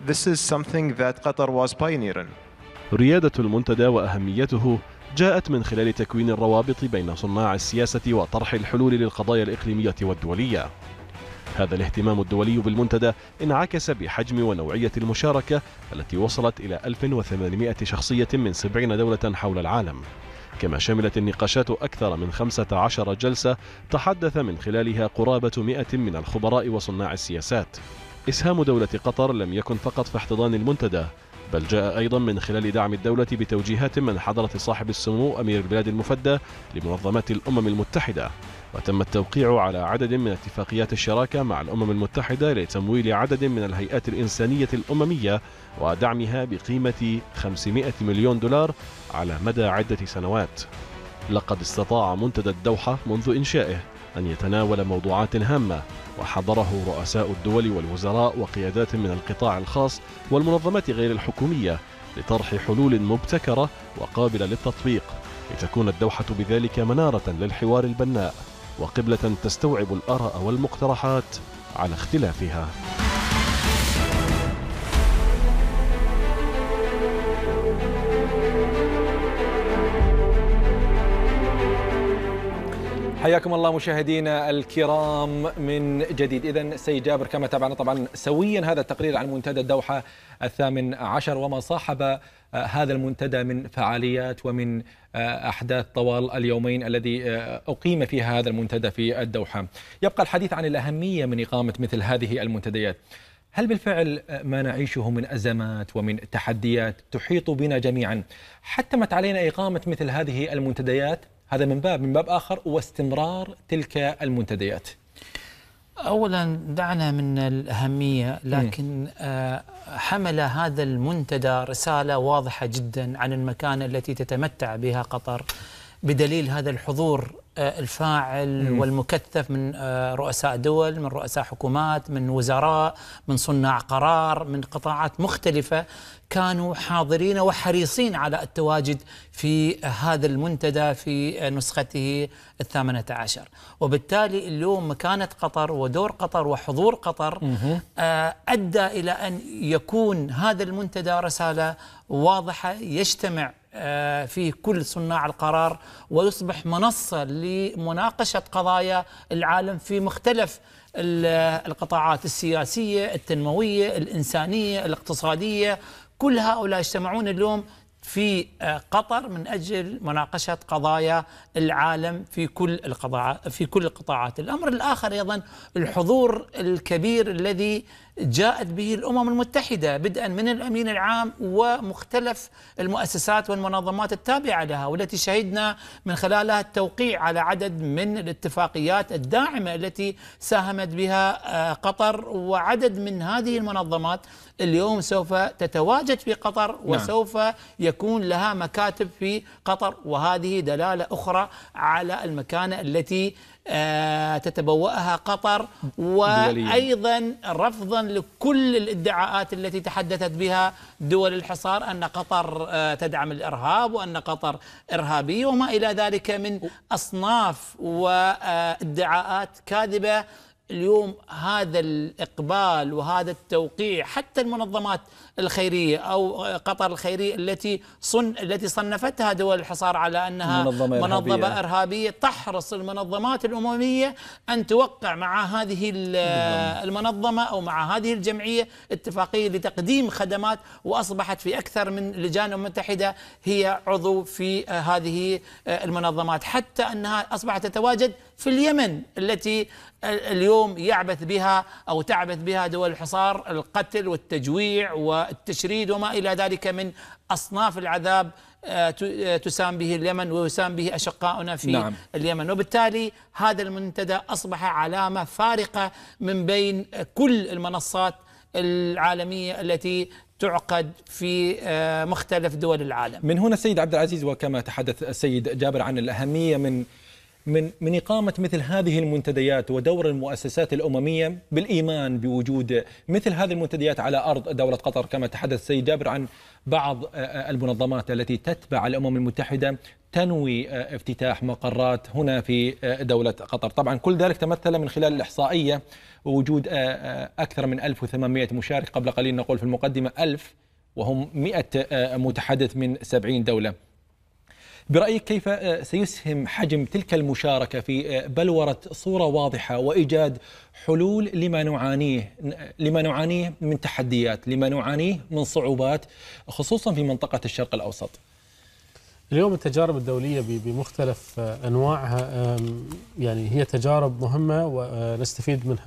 this is something that Qatar was pioneering. ريادة المنتدى وأهميته جاءت من خلال تكوين الروابط بين صناع السياسة وطرح الحلول للقضايا الإقليمية والدولية هذا الاهتمام الدولي بالمنتدى انعكس بحجم ونوعية المشاركة التي وصلت إلى 1800 شخصية من 70 دولة حول العالم كما شملت النقاشات أكثر من 15 جلسة تحدث من خلالها قرابة 100 من الخبراء وصناع السياسات إسهام دولة قطر لم يكن فقط في احتضان المنتدى بل جاء أيضا من خلال دعم الدولة بتوجيهات من حضرة صاحب السمو أمير البلاد المفدى لمنظمات الأمم المتحدة وتم التوقيع على عدد من اتفاقيات الشراكة مع الأمم المتحدة لتمويل عدد من الهيئات الإنسانية الأممية ودعمها بقيمة 500 مليون دولار على مدى عدة سنوات لقد استطاع منتدى الدوحة منذ إنشائه أن يتناول موضوعات هامة وحضره رؤساء الدول والوزراء وقيادات من القطاع الخاص والمنظمات غير الحكومية لطرح حلول مبتكرة وقابلة للتطبيق لتكون الدوحة بذلك منارة للحوار البناء وقبلة تستوعب الآراء والمقترحات على اختلافها حياكم الله مشاهدينا الكرام من جديد اذا سي جابر كما تابعنا طبعا سويا هذا التقرير عن منتدى الدوحه الثامن عشر وما صاحب آه، هذا المنتدى من فعاليات ومن آه، احداث طوال اليومين الذي آه، اقيم فيها هذا المنتدى في الدوحه يبقى الحديث عن الاهميه من اقامه مثل هذه المنتديات هل بالفعل ما نعيشه من ازمات ومن تحديات تحيط بنا جميعا حتمت علينا اقامه مثل هذه المنتديات هذا من باب من باب آخر واستمرار تلك المنتديات أولا دعنا من الأهمية لكن آه، حمل هذا المنتدى رسالة واضحة جدا عن المكانة التي تتمتع بها قطر بدليل هذا الحضور آه، الفاعل والمكثف من آه، رؤساء دول من رؤساء حكومات من وزراء من صناع قرار من قطاعات مختلفة كانوا حاضرين وحريصين على التواجد في هذا المنتدى في آه، نسخته الثامنة عشر وبالتالي اليوم مكانة قطر ودور قطر وحضور قطر أدى إلى أن يكون هذا المنتدى رسالة واضحة يجتمع آه، فيه كل صناع القرار ويصبح منصة لمناقشة قضايا العالم في مختلف القطاعات السياسية التنموية الإنسانية الاقتصادية كل هؤلاء يجتمعون اليوم في آه، قطر من اجل مناقشه قضايا العالم في كل القضاء في كل القطاعات، الامر الاخر ايضا الحضور الكبير الذي جاءت به الامم المتحده بدءا من الامين العام ومختلف المؤسسات والمنظمات التابعه لها والتي شهدنا من خلالها التوقيع على عدد من الاتفاقيات الداعمه التي ساهمت بها آه، قطر وعدد من هذه المنظمات اليوم سوف تتواجد في قطر نعم. وسوف يكون لها مكاتب في قطر وهذه دلاله اخرى على المكانه التي آه، تتبوأها قطر وأيضا رفضا لكل الادعاءات التي تحدثت بها دول الحصار أن قطر آه، تدعم الإرهاب وأن قطر إرهابية وما إلى ذلك من أصناف وادعاءات كاذبة اليوم هذا الإقبال وهذا التوقيع حتى المنظمات الخيرية أو قطر الخيرية التي صن التي صنفتها دول الحصار على أنها منظمة, إرهابية. منظمة إرهابية تحرص المنظمات الأممية أن توقع مع هذه المنظمة أو مع هذه الجمعية اتفاقية لتقديم خدمات وأصبحت في أكثر من لجان المتحدة هي عضو في هذه المنظمات حتى أنها أصبحت تتواجد في اليمن التي اليوم يعبث بها أو تعبث بها دول الحصار القتل والتجويع والتشريد وما إلى ذلك من أصناف العذاب آه، آه، تسام به اليمن ويسام به أشقاؤنا في نعم. اليمن وبالتالي هذا المنتدى أصبح علامة فارقة من بين كل المنصات العالمية التي تعقد في آه، مختلف دول العالم من هنا السيد عبد العزيز وكما تحدث السيد جابر عن الأهمية من من من اقامه مثل هذه المنتديات ودور المؤسسات الامميه بالايمان بوجود مثل هذه المنتديات على ارض دوله قطر كما تحدث السيد جابر عن بعض آه، آه، المنظمات التي تتبع الامم المتحده تنوي آه، افتتاح مقرات هنا في دولة قطر طبعا كل ذلك تمثل من خلال الإحصائية ووجود أكثر من 1800 مشارك قبل قليل نقول في المقدمة 1000 وهم 100 متحدث من 70 دولة برأيك كيف آه، سيسهم حجم تلك المشاركة في آه، بلورة صورة واضحة وإيجاد حلول لما نعانيه لما نعانيه من تحديات، لما نعانيه من صعوبات خصوصا في منطقة الشرق الأوسط؟ اليوم التجارب الدولية بمختلف آه، أنواعها يعني هي تجارب مهمة ونستفيد منها.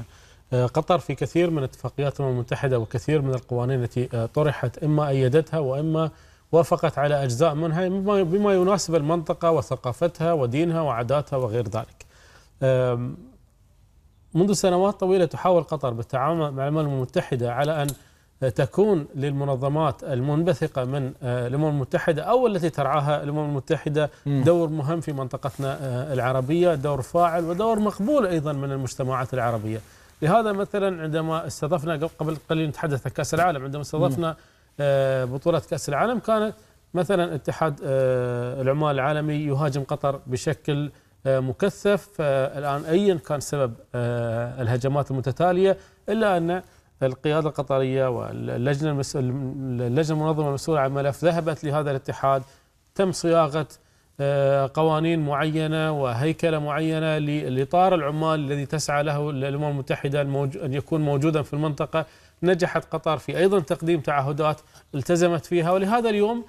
قطر في كثير من اتفاقيات الامم المتحده وكثير من القوانين التي طرحت اما ايدتها واما وافقت على أجزاء منها بما يناسب المنطقة وثقافتها ودينها وعاداتها وغير ذلك منذ سنوات طويلة تحاول قطر بالتعاون مع الأمم المتحدة على أن تكون للمنظمات المنبثقة من أه، الأمم المتحدة أو التي ترعاها الأمم المتحدة دور مهم في منطقتنا أه، العربية دور فاعل ودور مقبول أيضا من المجتمعات العربية لهذا مثلا عندما استضفنا قبل قليل نتحدث عن كأس العالم عندما استضفنا مم. آه، بطولة كأس العالم كانت مثلا اتحاد آه، العمال العالمي يهاجم قطر بشكل آه، مكثف الآن أيا كان سبب الهجمات المتتالية إلا أن القيادة القطرية واللجنة اللجنة المنظمة المسؤولة عن الملف ذهبت لهذا الاتحاد تم صياغة قوانين معينة وهيكلة معينة لإطار العمال الذي تسعى له الأمم المتحدة أن يكون موجودا في المنطقة نجحت قطر في أيضا تقديم تعهدات التزمت فيها ولهذا اليوم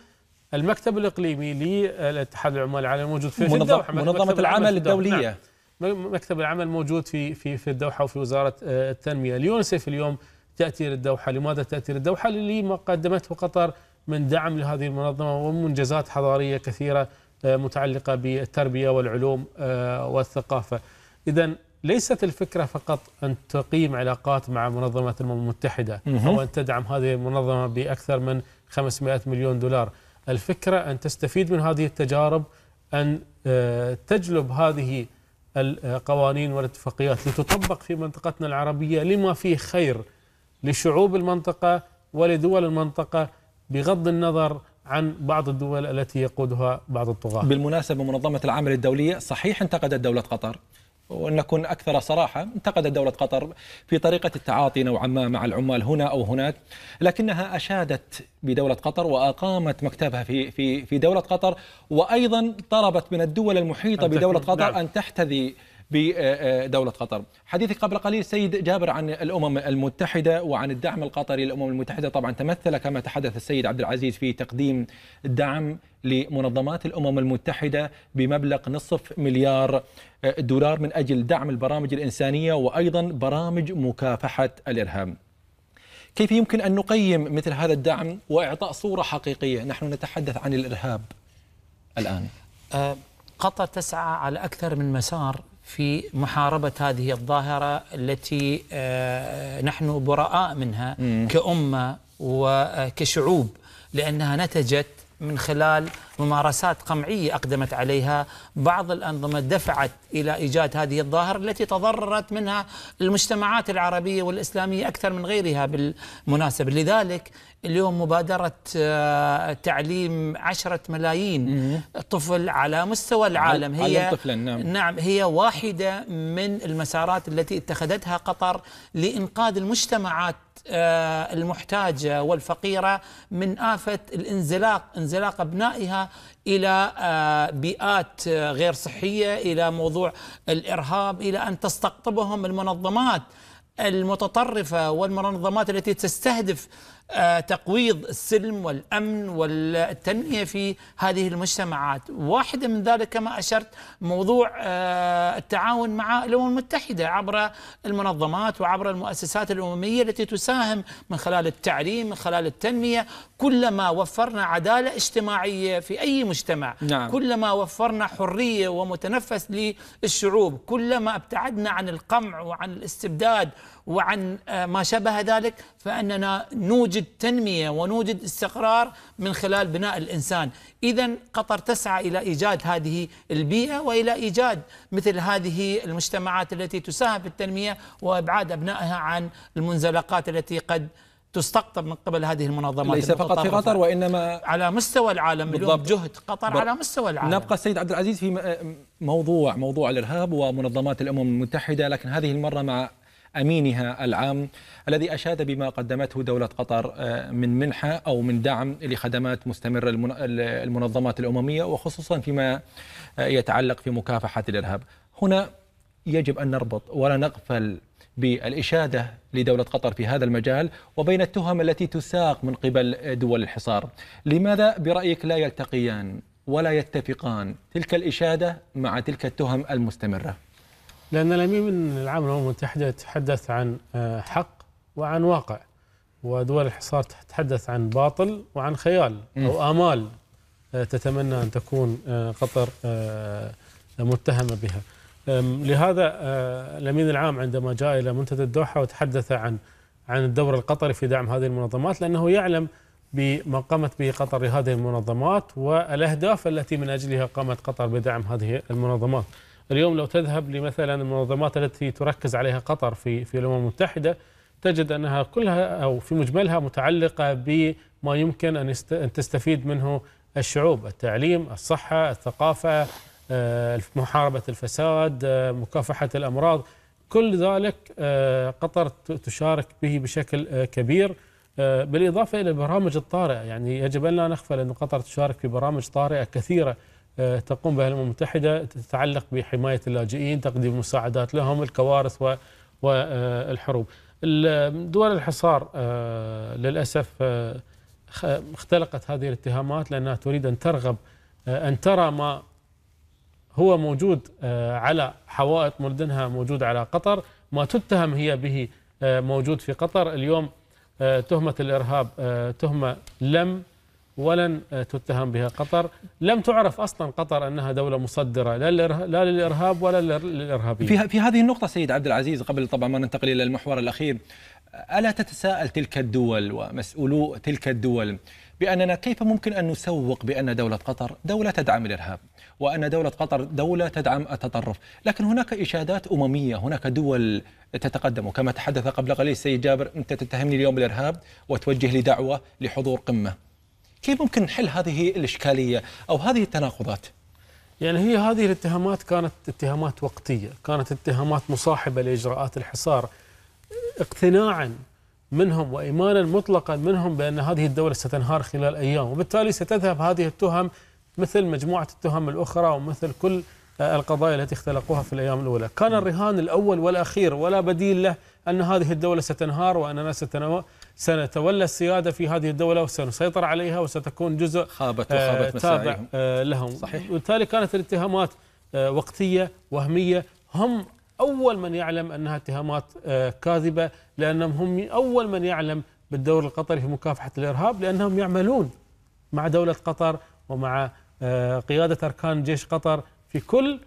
المكتب الإقليمي للاتحاد العمال العالمي موجود في منظم الدوحة منظمة العمل الدولية نعم مكتب العمل موجود في في في الدوحه وفي وزاره آه، التنميه، اليونسيف اليوم تاتي للدوحه، لماذا تاتي للدوحه؟ لما قدمته قطر من دعم لهذه المنظمه ومنجزات حضاريه كثيره آه، متعلقه بالتربيه والعلوم آه، والثقافه. اذا ليست الفكرة فقط أن تقيم علاقات مع منظمة الأمم المتحدة أو أن تدعم هذه المنظمة بأكثر من 500 مليون دولار الفكرة أن تستفيد من هذه التجارب أن آه، تجلب هذه القوانين والاتفاقيات لتطبق في منطقتنا العربية لما فيه خير لشعوب المنطقة ولدول المنطقة بغض النظر عن بعض الدول التي يقودها بعض الطغاة بالمناسبة منظمة العمل الدولية صحيح انتقدت دولة قطر وان نكون اكثر صراحه انتقدت دوله قطر في طريقه التعاطي نوعا ما مع العمال هنا او هناك لكنها اشادت بدوله قطر واقامت مكتبها في في في دوله قطر وايضا طلبت من الدول المحيطه بدوله قطر نعم. ان تحتذي بدولة قطر حديثك قبل قليل سيد جابر عن الأمم المتحدة وعن الدعم القطري للأمم المتحدة طبعا تمثل كما تحدث السيد عبد العزيز في تقديم دعم لمنظمات الأمم المتحدة بمبلغ نصف مليار دولار من أجل دعم البرامج الإنسانية وأيضا برامج مكافحة الإرهاب كيف يمكن أن نقيم مثل هذا الدعم وإعطاء صورة حقيقية نحن نتحدث عن الإرهاب الآن آه، قطر تسعى على أكثر من مسار في محاربة هذه الظاهرة التي آه، نحن براء منها كأمة وكشعوب لأنها نتجت من خلال ممارسات قمعية أقدمت عليها بعض الأنظمة دفعت إلى إيجاد هذه الظاهرة التي تضررت منها المجتمعات العربية والإسلامية أكثر من غيرها بالمناسبة لذلك اليوم مبادرة آه، تعليم عشرة ملايين طفل على مستوى العالم هي طفلا نعم. نعم هي واحدة من المسارات التي اتخذتها قطر لإنقاذ المجتمعات آه، المحتاجة والفقيرة من آفة الانزلاق انزلاق أبنائها إلى آه، بيئات غير صحية إلى موضوع الإرهاب إلى أن تستقطبهم المنظمات المتطرفة والمنظمات التي تستهدف آه، تقويض السلم والأمن والتنمية في هذه المجتمعات واحدة من ذلك كما أشرت موضوع آه، التعاون مع الأمم المتحدة عبر المنظمات وعبر المؤسسات الأممية التي تساهم من خلال التعليم من خلال التنمية كلما وفرنا عدالة اجتماعية في أي مجتمع نعم. كلما وفرنا حرية ومتنفس للشعوب كلما ابتعدنا عن القمع وعن الاستبداد وعن آه، ما شابه ذلك فاننا نوجد تنميه ونوجد استقرار من خلال بناء الانسان، اذا قطر تسعى الى ايجاد هذه البيئه والى ايجاد مثل هذه المجتمعات التي تساهم في التنميه وابعاد ابنائها عن المنزلقات التي قد تستقطب من قبل هذه المنظمات ليس فقط في قطر وانما على مستوى العالم بالضبط جهد قطر على مستوى العالم نبقى السيد عبد العزيز في آه، موضوع موضوع الارهاب ومنظمات الامم المتحده لكن هذه المره مع أمينها العام الذي أشاد بما قدمته دولة قطر آه، من منحة أو من دعم لخدمات مستمرة المنظمات الأممية وخصوصا فيما آه، يتعلق في مكافحة الإرهاب هنا يجب أن نربط ولا نغفل بالإشادة لدولة قطر في هذا المجال وبين التهم التي تساق من قبل دول الحصار لماذا برأيك لا يلتقيان ولا يتفقان تلك الإشادة مع تلك التهم المستمرة لأن الأمين العام للأمم المتحدة يتحدث عن آه، حق وعن واقع ودول الحصار تتحدث عن باطل وعن خيال أو آمال آه، تتمنى أن تكون آه، قطر متهمة بها لهذا الأمين العام عندما جاء إلى منتدى الدوحة وتحدث عن عن الدور القطري في دعم هذه المنظمات لأنه يعلم بما قامت به قطر لهذه المنظمات والأهداف التي من أجلها قامت قطر بدعم هذه المنظمات اليوم لو تذهب لمثلا المنظمات التي تركز عليها قطر في في الامم المتحده تجد انها كلها او في مجملها متعلقه بما يمكن ان ان تستفيد منه الشعوب، التعليم، الصحه، الثقافه، آه، محاربه الفساد، آه، مكافحه الامراض، كل ذلك آه، قطر تشارك به بشكل كبير بالاضافه الى البرامج الطارئه، يعني يجب ان لا نغفل ان قطر تشارك في برامج طارئه كثيره آه، تقوم بها الامم المتحده تتعلق بحمايه اللاجئين، تقديم مساعدات لهم، الكوارث والحروب. دول الحصار آه، للاسف آه، اختلقت هذه الاتهامات لانها تريد ان ترغب ان ترى ما هو موجود على حوائط مدنها موجود على قطر، ما تتهم هي به موجود في قطر، اليوم تهمه الارهاب تهمه لم ولن آه، تتهم بها قطر لم تعرف أصلا قطر أنها دولة مصدرة لا للإرهاب ولا للإرهابيين في, في هذه النقطة سيد عبد العزيز قبل طبعا ما ننتقل إلى المحور الأخير ألا تتساءل تلك الدول ومسؤولو تلك الدول بأننا كيف ممكن أن نسوق بأن دولة قطر دولة تدعم الإرهاب وأن دولة قطر دولة تدعم التطرف لكن هناك إشادات أممية هناك دول تتقدم وكما تحدث قبل قليل السيد جابر أنت تتهمني اليوم بالإرهاب وتوجه لي دعوة لحضور قمة كيف ممكن نحل هذه الإشكالية أو هذه التناقضات؟ يعني هي هذه الاتهامات كانت اتهامات وقتية كانت اتهامات مصاحبة لإجراءات الحصار اقتناعا منهم وإيمانا مطلقا منهم بأن هذه الدولة ستنهار خلال أيام وبالتالي ستذهب هذه التهم مثل مجموعة التهم الأخرى ومثل كل القضايا التي اختلقوها في الأيام الأولى كان الرهان الأول والأخير ولا بديل له أن هذه الدولة ستنهار وأننا سنتولى السيادة في هذه الدولة وسنسيطر عليها وستكون جزء خابت آه، وخابت تابع آه، لهم صحيح وبالتالي كانت الاتهامات آه، وقتية وهمية هم أول من يعلم أنها اتهامات كاذبة لأنهم هم أول من يعلم بالدور القطري في مكافحة الإرهاب لأنهم يعملون مع دولة قطر ومع قيادة أركان جيش قطر في كل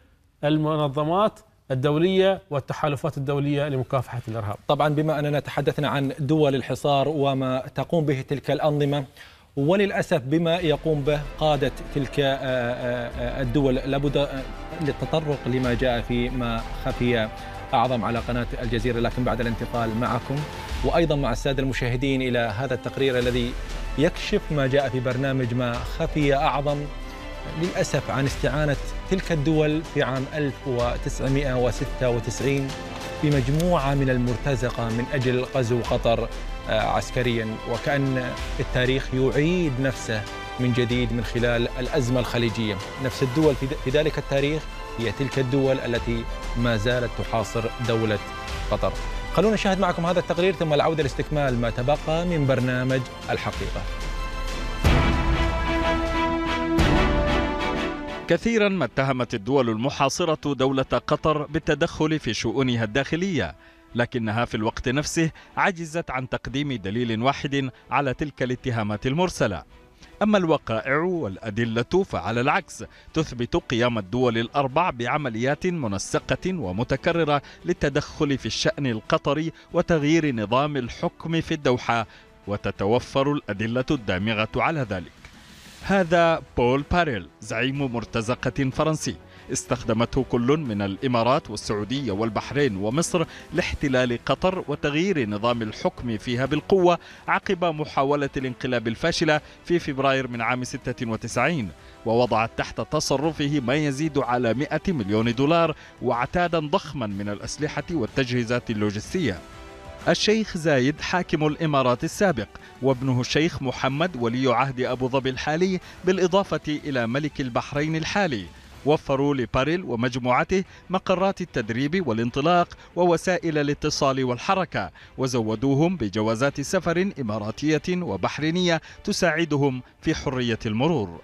المنظمات الدولية والتحالفات الدولية لمكافحة الإرهاب طبعا بما أننا تحدثنا عن دول الحصار وما تقوم به تلك الأنظمة وللأسف بما يقوم به قادة تلك آه، آه، آه، الدول لابد للتطرق لما جاء في ما خفي أعظم على قناة الجزيرة لكن بعد الانتقال معكم وأيضا مع السادة المشاهدين إلى هذا التقرير الذي يكشف ما جاء في برنامج ما خفي أعظم للأسف عن استعانة تلك الدول في عام 1996 بمجموعة من المرتزقة من أجل غزو قطر آه، عسكريا وكأن التاريخ يعيد نفسه من جديد من خلال الأزمة الخليجية نفس الدول في ذلك التاريخ هي تلك الدول التي ما زالت تحاصر دولة قطر خلونا نشاهد معكم هذا التقرير ثم العودة لاستكمال ما تبقى من برنامج الحقيقة كثيرا ما اتهمت الدول المحاصرة دولة قطر بالتدخل في شؤونها الداخلية لكنها في الوقت نفسه عجزت عن تقديم دليل واحد على تلك الاتهامات المرسلة أما الوقائع والأدلة فعلى العكس تثبت قيام الدول الأربع بعمليات منسقة ومتكررة للتدخل في الشأن القطري وتغيير نظام الحكم في الدوحة وتتوفر الأدلة الدامغة على ذلك هذا بول باريل زعيم مرتزقة فرنسي استخدمته كل من الإمارات والسعودية والبحرين ومصر لاحتلال قطر وتغيير نظام الحكم فيها بالقوة عقب محاولة الانقلاب الفاشلة في فبراير من عام 96 ووضعت تحت تصرفه ما يزيد على 100 مليون دولار وعتادا ضخما من الأسلحة والتجهيزات اللوجستية الشيخ زايد حاكم الإمارات السابق وابنه الشيخ محمد ولي عهد أبو ظبي الحالي بالإضافة إلى ملك البحرين الحالي وفروا لباريل ومجموعته مقرات التدريب والانطلاق ووسائل الاتصال والحركة وزودوهم بجوازات سفر إماراتية وبحرينية تساعدهم في حرية المرور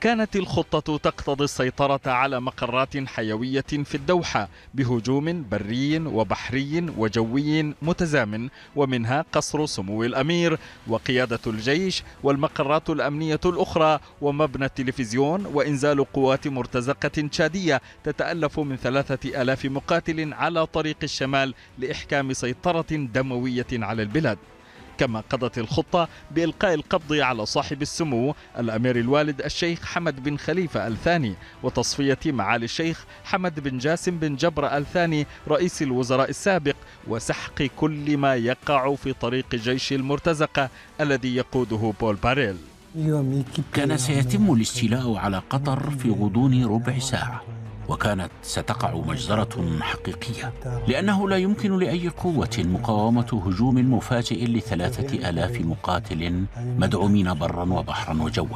كانت الخطة تقتضي السيطرة على مقرات حيوية في الدوحة بهجوم بري وبحري وجوي متزامن ومنها قصر سمو الأمير وقيادة الجيش والمقرات الأمنية الأخرى ومبنى التلفزيون وإنزال قوات مرتزقة تشادية تتألف من ثلاثة ألاف مقاتل على طريق الشمال لإحكام سيطرة دموية على البلاد كما قضت الخطة بإلقاء القبض على صاحب السمو الأمير الوالد الشيخ حمد بن خليفة الثاني وتصفية معالي الشيخ حمد بن جاسم بن جبر الثاني رئيس الوزراء السابق وسحق كل ما يقع في طريق جيش المرتزقة الذي يقوده بول باريل كان سيتم الاستيلاء على قطر في غضون ربع ساعة وكانت ستقع مجزرة حقيقية لأنه لا يمكن لأي قوة مقاومة هجوم مفاجئ لثلاثة يعني آلاف يعني مقاتل يعني مدعومين برا وبحرا وجوا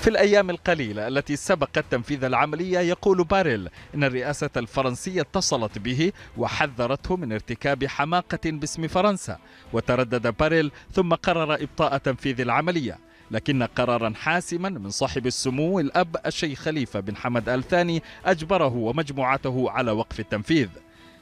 في الأيام القليلة التي سبقت تنفيذ العملية يقول باريل إن الرئاسة الفرنسية اتصلت به وحذرته من ارتكاب حماقة باسم فرنسا وتردد باريل ثم قرر إبطاء تنفيذ العملية لكن قرارا حاسما من صاحب السمو الأب الشيخ خليفة بن حمد آل ثاني أجبره ومجموعته على وقف التنفيذ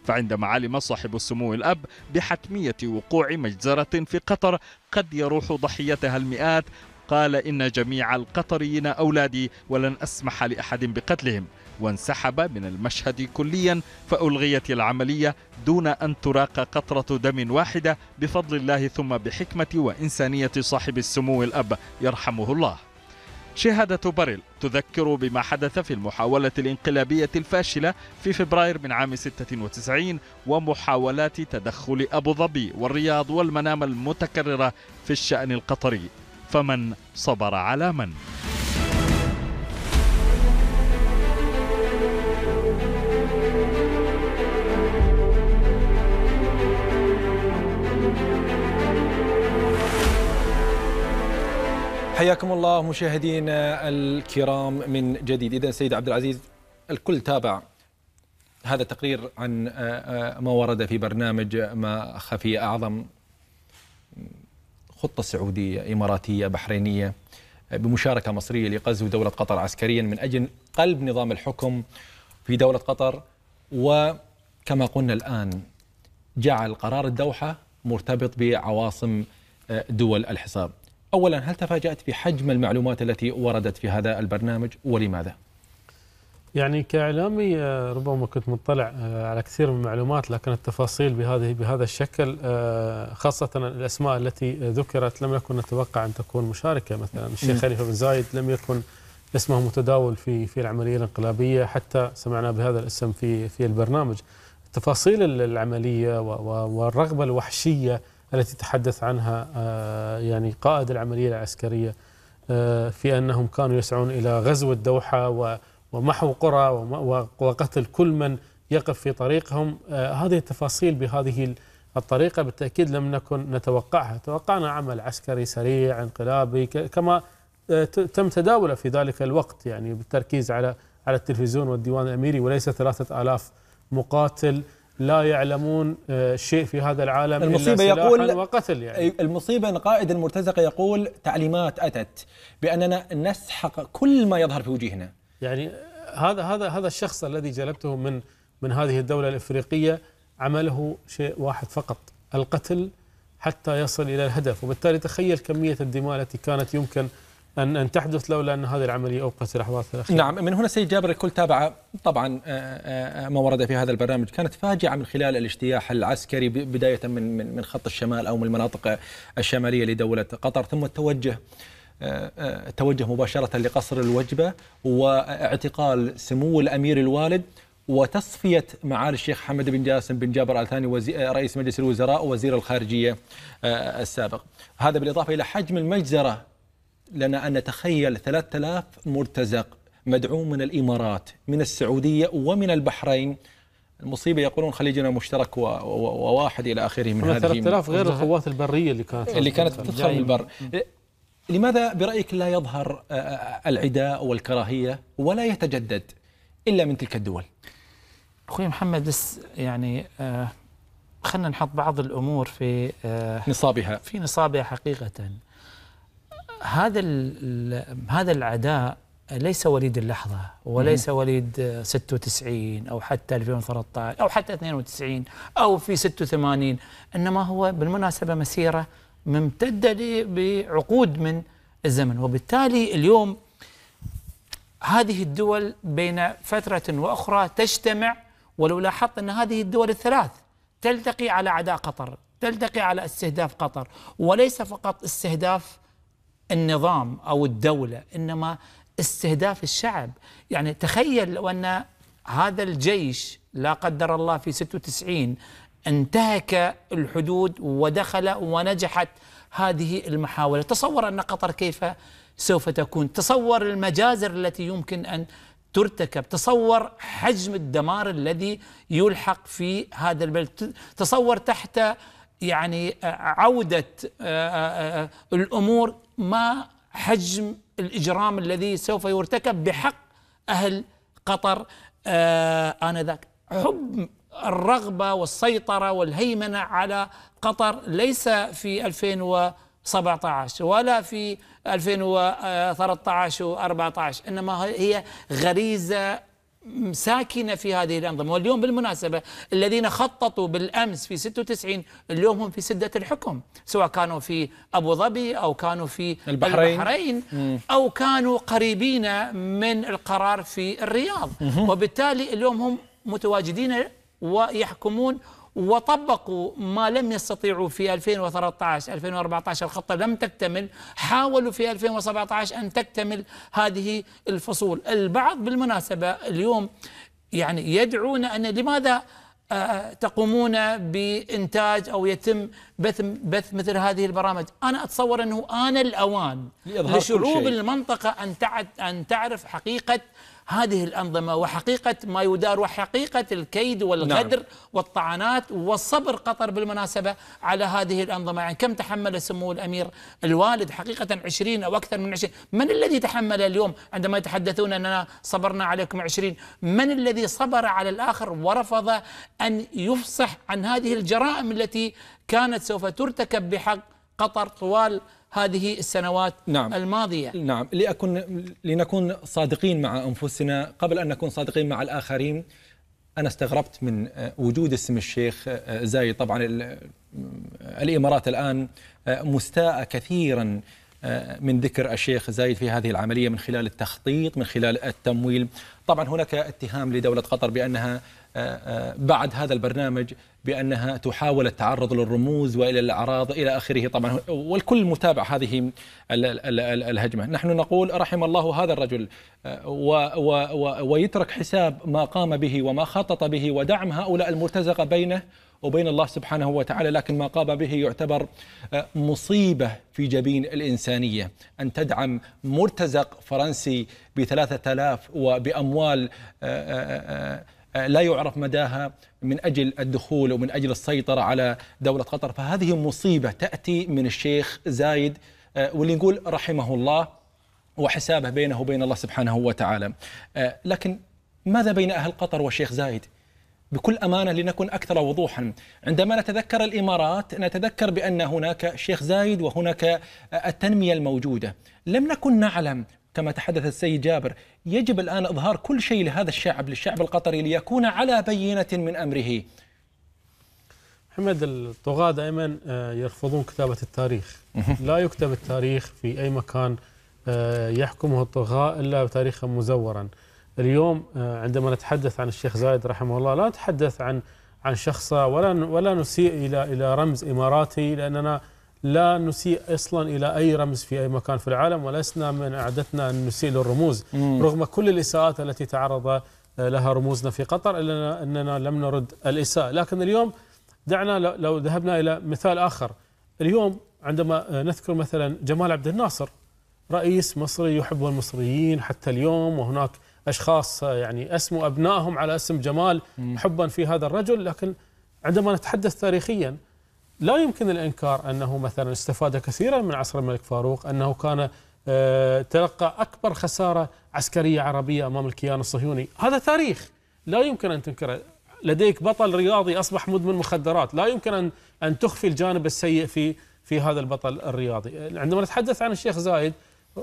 فعندما علم صاحب السمو الأب بحتمية وقوع مجزرة في قطر قد يروح ضحيتها المئات قال إن جميع القطريين أولادي ولن أسمح لأحد بقتلهم وانسحب من المشهد كليا فألغيت العملية دون أن تراق قطرة دم واحدة بفضل الله ثم بحكمة وإنسانية صاحب السمو الأب يرحمه الله شهادة باريل تذكر بما حدث في المحاولة الانقلابية الفاشلة في فبراير من عام 96 ومحاولات تدخل أبو ظبي والرياض والمنام المتكررة في الشأن القطري فمن صبر على من؟ حياكم الله مشاهدينا الكرام من جديد اذا سيد عبد العزيز الكل تابع هذا التقرير عن آه، آه، ما ورد في برنامج ما خفي اعظم خطه سعوديه اماراتيه بحرينيه بمشاركه مصريه لغزو دوله قطر عسكريا من اجل قلب نظام الحكم في دوله قطر وكما قلنا الان جعل قرار الدوحه مرتبط بعواصم آه، دول الحصار أولا هل تفاجأت بحجم المعلومات التي وردت في هذا البرنامج ولماذا؟ يعني كإعلامي آه، ربما كنت مطلع آه، على كثير من المعلومات لكن التفاصيل بهذه بهذا الشكل آه، خاصة الأسماء التي ذكرت لم نكن نتوقع أن تكون مشاركة مثلا الشيخ خليفة بن زايد لم يكن اسمه متداول في في العملية الانقلابية حتى سمعنا بهذا الاسم في في البرنامج تفاصيل العملية والرغبة الوحشية التي تحدث عنها آه، يعني قائد العملية العسكرية آه، في أنهم كانوا يسعون إلى غزو الدوحة ومحو قرى وقتل كل من يقف في طريقهم آه، هذه التفاصيل بهذه الطريقة بالتأكيد لم نكن نتوقعها توقعنا عمل عسكري سريع انقلابي كما تم تداوله في ذلك الوقت يعني بالتركيز على على التلفزيون والديوان الأميري وليس ثلاثة آلاف مقاتل لا يعلمون آه، شيء في هذا العالم المصيبة إلا يقول وقتل يعني المصيبة أن قائد المرتزقة يقول تعليمات أتت بأننا نسحق كل ما يظهر في وجوهنا يعني هذا هذا هذا الشخص الذي جلبته من من هذه الدولة الإفريقية عمله شيء واحد فقط القتل حتى يصل إلى الهدف وبالتالي تخيل كمية الدماء التي كانت يمكن أن أن تحدث لولا أن هذه العملية أوقفت الأحداث الأخيرة نعم من هنا سيد جابر الكل تابع طبعا آه، آه، آه، ما ورد في هذا البرنامج كانت فاجعة من خلال الاجتياح العسكري بداية من من من خط الشمال أو من المناطق الشمالية لدولة قطر ثم التوجه التوجه مباشرة لقصر الوجبة واعتقال سمو الأمير الوالد وتصفية معالي الشيخ حمد بن جاسم بن جابر آل ثاني رئيس مجلس الوزراء ووزير الخارجية السابق هذا بالإضافة إلى حجم المجزرة لنا أن نتخيل 3000 مرتزق مدعوم من الإمارات من السعودية ومن البحرين المصيبه يقولون خليجنا مشترك وواحد الى اخره من هذه 3000 غير القوات البريه اللي كانت اللي كانت تدخل من البر لماذا برايك لا يظهر آه، آه، آه، العداء والكراهيه ولا يتجدد الا من تلك الدول؟ اخوي محمد بس يعني خلينا نحط بعض الامور في نصابها في نصابها حقيقه هذا هذا العداء ليس وليد اللحظة وليس وليد 96 أو حتى 2013 أو حتى 92 أو في 86 إنما هو بالمناسبة مسيرة ممتدة بعقود من الزمن وبالتالي اليوم هذه الدول بين فترة وأخرى تجتمع ولو لاحظت أن هذه الدول الثلاث تلتقي على عداء قطر تلتقي على استهداف قطر وليس فقط استهداف النظام أو الدولة إنما استهداف الشعب يعني تخيل لو أن هذا الجيش لا قدر الله في 96 انتهك الحدود ودخل ونجحت هذه المحاولة تصور أن قطر كيف سوف تكون تصور المجازر التي يمكن أن ترتكب تصور حجم الدمار الذي يلحق في هذا البلد تصور تحت يعني عودة آه، آه، آه، الأمور ما حجم الإجرام الذي سوف يرتكب بحق أهل قطر آنذاك حب الرغبة والسيطرة والهيمنة على قطر ليس في 2017 ولا في 2013 و14 إنما هي غريزة ساكنة في هذه الأنظمة واليوم بالمناسبة الذين خططوا بالأمس في 96 اليوم هم في سدة الحكم سواء كانوا في أبو ظبي أو كانوا في البحرين, البحرين أو كانوا قريبين من القرار في الرياض وبالتالي اليوم هم متواجدين ويحكمون وطبقوا ما لم يستطيعوا في 2013 2014 الخطة لم تكتمل حاولوا في 2017 أن تكتمل هذه الفصول البعض بالمناسبة اليوم يعني يدعون أن لماذا آه، تقومون بإنتاج أو يتم بث بث مثل هذه البرامج أنا أتصور أنه آن الأوان لشعوب المنطقة أن أن تعرف حقيقة هذه الأنظمة وحقيقة ما يدار وحقيقة الكيد والغدر نعم. والطعنات والصبر قطر بالمناسبة على هذه الأنظمة يعني كم تحمل سمو الأمير الوالد حقيقة 20 أو أكثر من 20 من الذي تحمل اليوم عندما يتحدثون أننا صبرنا عليكم 20 من الذي صبر على الآخر ورفض أن يفصح عن هذه الجرائم التي كانت سوف ترتكب بحق قطر طوال هذه السنوات نعم الماضية نعم لأكن لنكون صادقين مع أنفسنا قبل أن نكون صادقين مع الآخرين أنا استغربت من وجود اسم الشيخ زايد طبعا الإمارات الآن مستاءة كثيرا من ذكر الشيخ زايد في هذه العملية من خلال التخطيط من خلال التمويل طبعا هناك اتهام لدولة قطر بأنها آه، آه، بعد هذا البرنامج بانها تحاول التعرض للرموز والى الاعراض الى اخره طبعا والكل متابع هذه الهجمه، نحن نقول رحم الله هذا الرجل آه، ويترك حساب ما قام به وما خطط به ودعم هؤلاء المرتزقه بينه وبين الله سبحانه وتعالى لكن ما قام به يعتبر مصيبة في جبين الإنسانية أن تدعم مرتزق فرنسي بثلاثة آلاف وبأموال آه، لا يعرف مداها من أجل الدخول ومن أجل السيطرة على دولة قطر فهذه مصيبة تأتي من الشيخ زايد آه، واللي نقول رحمه الله وحسابه بينه وبين الله سبحانه وتعالى آه، لكن ماذا بين أهل قطر والشيخ زايد؟ بكل أمانة لنكن أكثر وضوحا عندما نتذكر الإمارات نتذكر بأن هناك شيخ زايد وهناك التنمية الموجودة لم نكن نعلم كما تحدث السيد جابر يجب الآن إظهار كل شيء لهذا الشعب للشعب القطري ليكون على بينة من أمره محمد الطغاة دائما آه، يرفضون كتابة التاريخ لا يكتب التاريخ في أي مكان آه، يحكمه الطغاة إلا تاريخا مزورا اليوم آه، عندما نتحدث عن الشيخ زايد رحمه الله لا نتحدث عن عن شخصه ولا ولا نسيء الى الى رمز اماراتي لاننا لا نسيء اصلا الى اي رمز في اي مكان في العالم ولسنا من عادتنا ان نسيء للرموز مم. رغم كل الاساءات التي تعرض لها رموزنا في قطر الا اننا لم نرد الاساءه لكن اليوم دعنا لو ذهبنا الى مثال اخر اليوم عندما نذكر مثلا جمال عبد الناصر رئيس مصري يحب المصريين حتى اليوم وهناك اشخاص يعني اسموا ابنائهم على اسم جمال حبا في هذا الرجل لكن عندما نتحدث تاريخيا لا يمكن الإنكار أنه مثلا استفاد كثيرا من عصر الملك فاروق أنه كان آه، تلقى أكبر خسارة عسكرية عربية أمام الكيان الصهيوني هذا تاريخ لا يمكن أن تنكره لديك بطل رياضي أصبح مدمن مخدرات لا يمكن أن, أن تخفي الجانب السيء في في هذا البطل الرياضي عندما نتحدث عن الشيخ زايد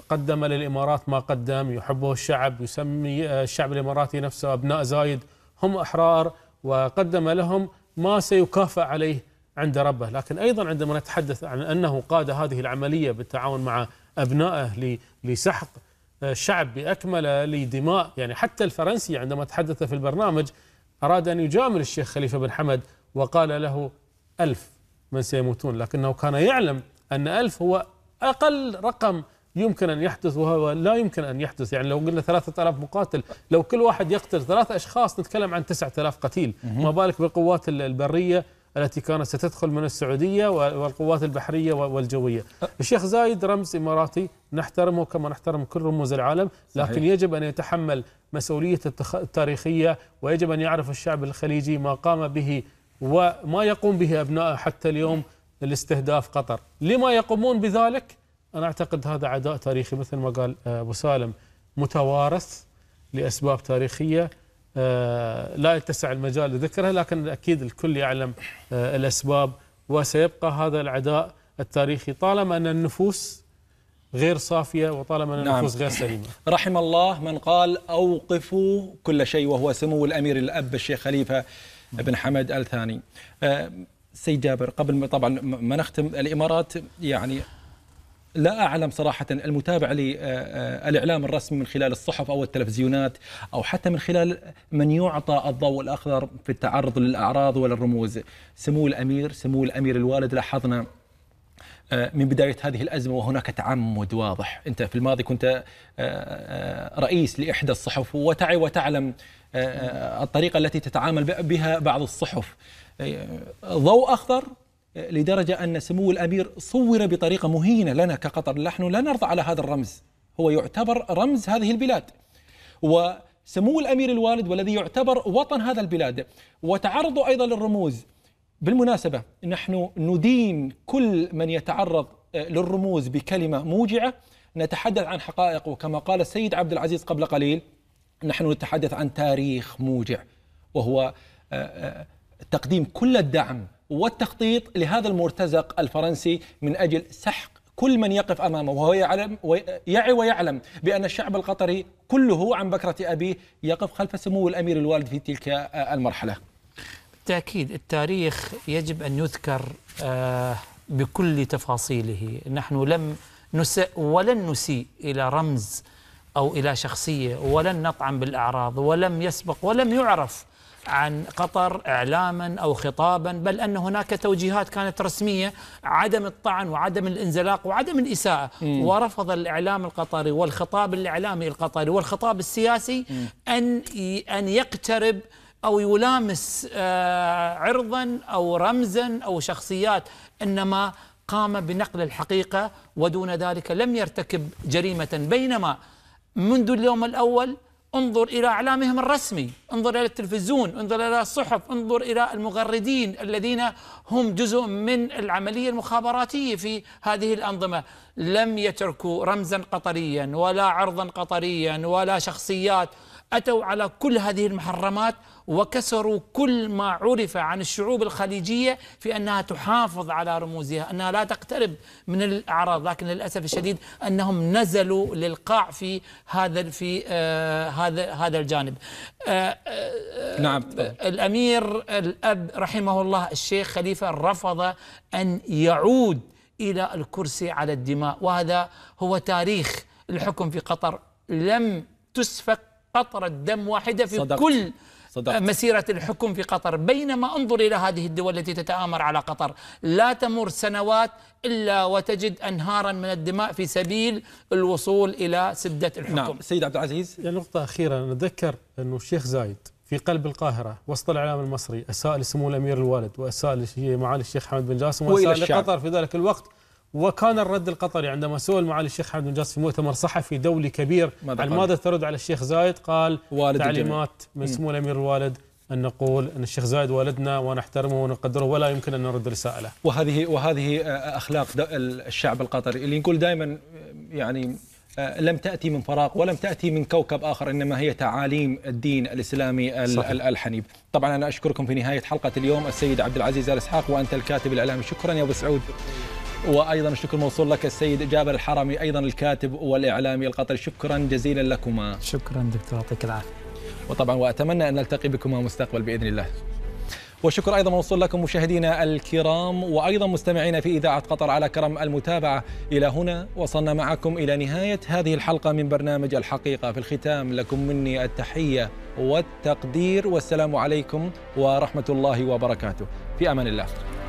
قدم للإمارات ما قدم يحبه الشعب يسمي آه، الشعب الإماراتي نفسه أبناء زايد هم أحرار وقدم لهم ما سيكافئ عليه عند ربه لكن أيضا عندما نتحدث عن أنه قاد هذه العملية بالتعاون مع أبنائه لسحق الشعب آه، بأكمله لدماء يعني حتى الفرنسي عندما تحدث في البرنامج أراد أن يجامل الشيخ خليفة بن حمد وقال له ألف من سيموتون لكنه كان يعلم أن ألف هو أقل رقم يمكن أن يحدث وهو لا يمكن أن يحدث يعني لو قلنا ثلاثة ألاف مقاتل لو كل واحد يقتل ثلاثة أشخاص نتكلم عن تسعة ألاف قتيل ما بالك بالقوات البرية التي كانت ستدخل من السعودية والقوات البحرية والجوية أه. الشيخ زايد رمز إماراتي نحترمه كما نحترم كل رموز العالم لكن صحيح. يجب أن يتحمل مسؤولية التاريخية ويجب أن يعرف الشعب الخليجي ما قام به وما يقوم به أبنائه حتى اليوم لاستهداف قطر لما يقومون بذلك أنا أعتقد هذا عداء تاريخي مثل ما قال آه، أبو سالم متوارث لأسباب تاريخية آه، لا يتسع المجال لذكرها لكن أكيد الكل يعلم آه، الأسباب وسيبقى هذا العداء التاريخي طالما أن النفوس غير صافية وطالما أن نعم. النفوس نعم. غير سليمة رحم الله من قال أوقفوا كل شيء وهو سمو الأمير الأب الشيخ خليفة بن حمد الثاني آه، سيد جابر قبل ما طبعا ما نختم الإمارات يعني لا أعلم صراحة المتابع للإعلام آه، آه، الرسمي من خلال الصحف أو التلفزيونات أو حتى من خلال من يعطى الضوء الأخضر في التعرض للأعراض وللرموز سمو الأمير سمو الأمير الوالد لاحظنا آه، من بداية هذه الأزمة وهناك تعمد واضح أنت في الماضي كنت رئيس لإحدى الصحف وتعي وتعلم الطريقة التي تتعامل بها بعض الصحف ضوء أخضر لدرجة أن سمو الأمير صور بطريقة مهينة لنا كقطر نحن لا نرضى على هذا الرمز هو يعتبر رمز هذه البلاد وسمو الأمير الوالد والذي يعتبر وطن هذا البلاد وتعرضوا أيضا للرموز بالمناسبة نحن ندين كل من يتعرض آه، للرموز بكلمة موجعة نتحدث عن حقائق وكما قال السيد عبد العزيز قبل قليل نحن نتحدث عن تاريخ موجع وهو آه، آه، تقديم كل الدعم والتخطيط لهذا المرتزق الفرنسي من اجل سحق كل من يقف امامه وهو يعلم ويعي ويعلم بان الشعب القطري كله عن بكره ابيه يقف خلف سمو الامير الوالد في تلك المرحله. بالتاكيد التاريخ يجب ان يذكر آه، بكل تفاصيله، نحن لم نسئ ولن نسيء الى رمز او الى شخصيه ولن نطعن بالاعراض ولم يسبق ولم يعرف عن قطر اعلاما او خطابا بل ان هناك توجيهات كانت رسميه عدم الطعن وعدم الانزلاق وعدم الاساءه م. ورفض الاعلام القطري والخطاب الاعلامي القطري والخطاب السياسي ان ان يقترب او يلامس آه، عرضا او رمزا او شخصيات انما قام بنقل الحقيقه ودون ذلك لم يرتكب جريمه بينما منذ اليوم الاول انظر إلى إعلامهم الرسمي انظر إلى التلفزيون انظر إلى الصحف انظر إلى المغردين الذين هم جزء من العملية المخابراتية في هذه الأنظمة لم يتركوا رمزا قطريا ولا عرضا قطريا ولا شخصيات أتوا على كل هذه المحرمات وكسروا كل ما عرف عن الشعوب الخليجية في أنها تحافظ على رموزها أنها لا تقترب من الأعراض لكن للأسف الشديد أنهم نزلوا للقاع في هذا في آه هذا هذا الجانب آه آه نعم الأمير الأب رحمه الله الشيخ خليفة رفض أن يعود إلى الكرسي على الدماء وهذا هو تاريخ الحكم في قطر لم تسفك قطرة دم واحدة في صدقت. كل آه، صدقت. مسيرة الحكم في قطر بينما انظر إلى هذه الدول التي تتآمر على قطر لا تمر سنوات إلا وتجد أنهارا من الدماء في سبيل الوصول إلى سدة الحكم نعم سيد عبد العزيز نقطة أخيرة نتذكر أنه الشيخ زايد في قلب القاهرة وسط الإعلام المصري أساء لسمو الأمير الوالد وأساء معالي الشيخ حمد بن جاسم وأساء لقطر في ذلك الوقت وكان الرد القطري عندما سئل معالي الشيخ حمد بن جاسم في مؤتمر صحفي دولي كبير عن ماذا ترد على الشيخ زايد قال والد تعليمات من سمو الامير الوالد أن نقول أن الشيخ زايد والدنا ونحترمه ونقدره ولا يمكن أن نرد رسالة وهذه وهذه آه، أخلاق الشعب القطري اللي نقول دائما آه، يعني آه، لم تأتي من فراغ ولم تأتي من كوكب آخر إنما هي تعاليم الدين الإسلامي صحيح. الحنيف طبعا أنا أشكركم في نهاية حلقة اليوم السيد عبد العزيز الإسحاق وأنت الكاتب الإعلامي شكرا يا أبو سعود وايضا الشكر موصول لك السيد جابر الحرمي ايضا الكاتب والاعلامي القطري شكرا جزيلا لكما شكرا دكتور يعطيك العافيه وطبعا واتمنى ان نلتقي بكما مستقبل باذن الله والشكر ايضا موصول لكم مشاهدينا الكرام وايضا مستمعينا في اذاعه قطر على كرم المتابعه الى هنا وصلنا معكم الى نهايه هذه الحلقه من برنامج الحقيقه في الختام لكم مني التحيه والتقدير والسلام عليكم ورحمه الله وبركاته في امان الله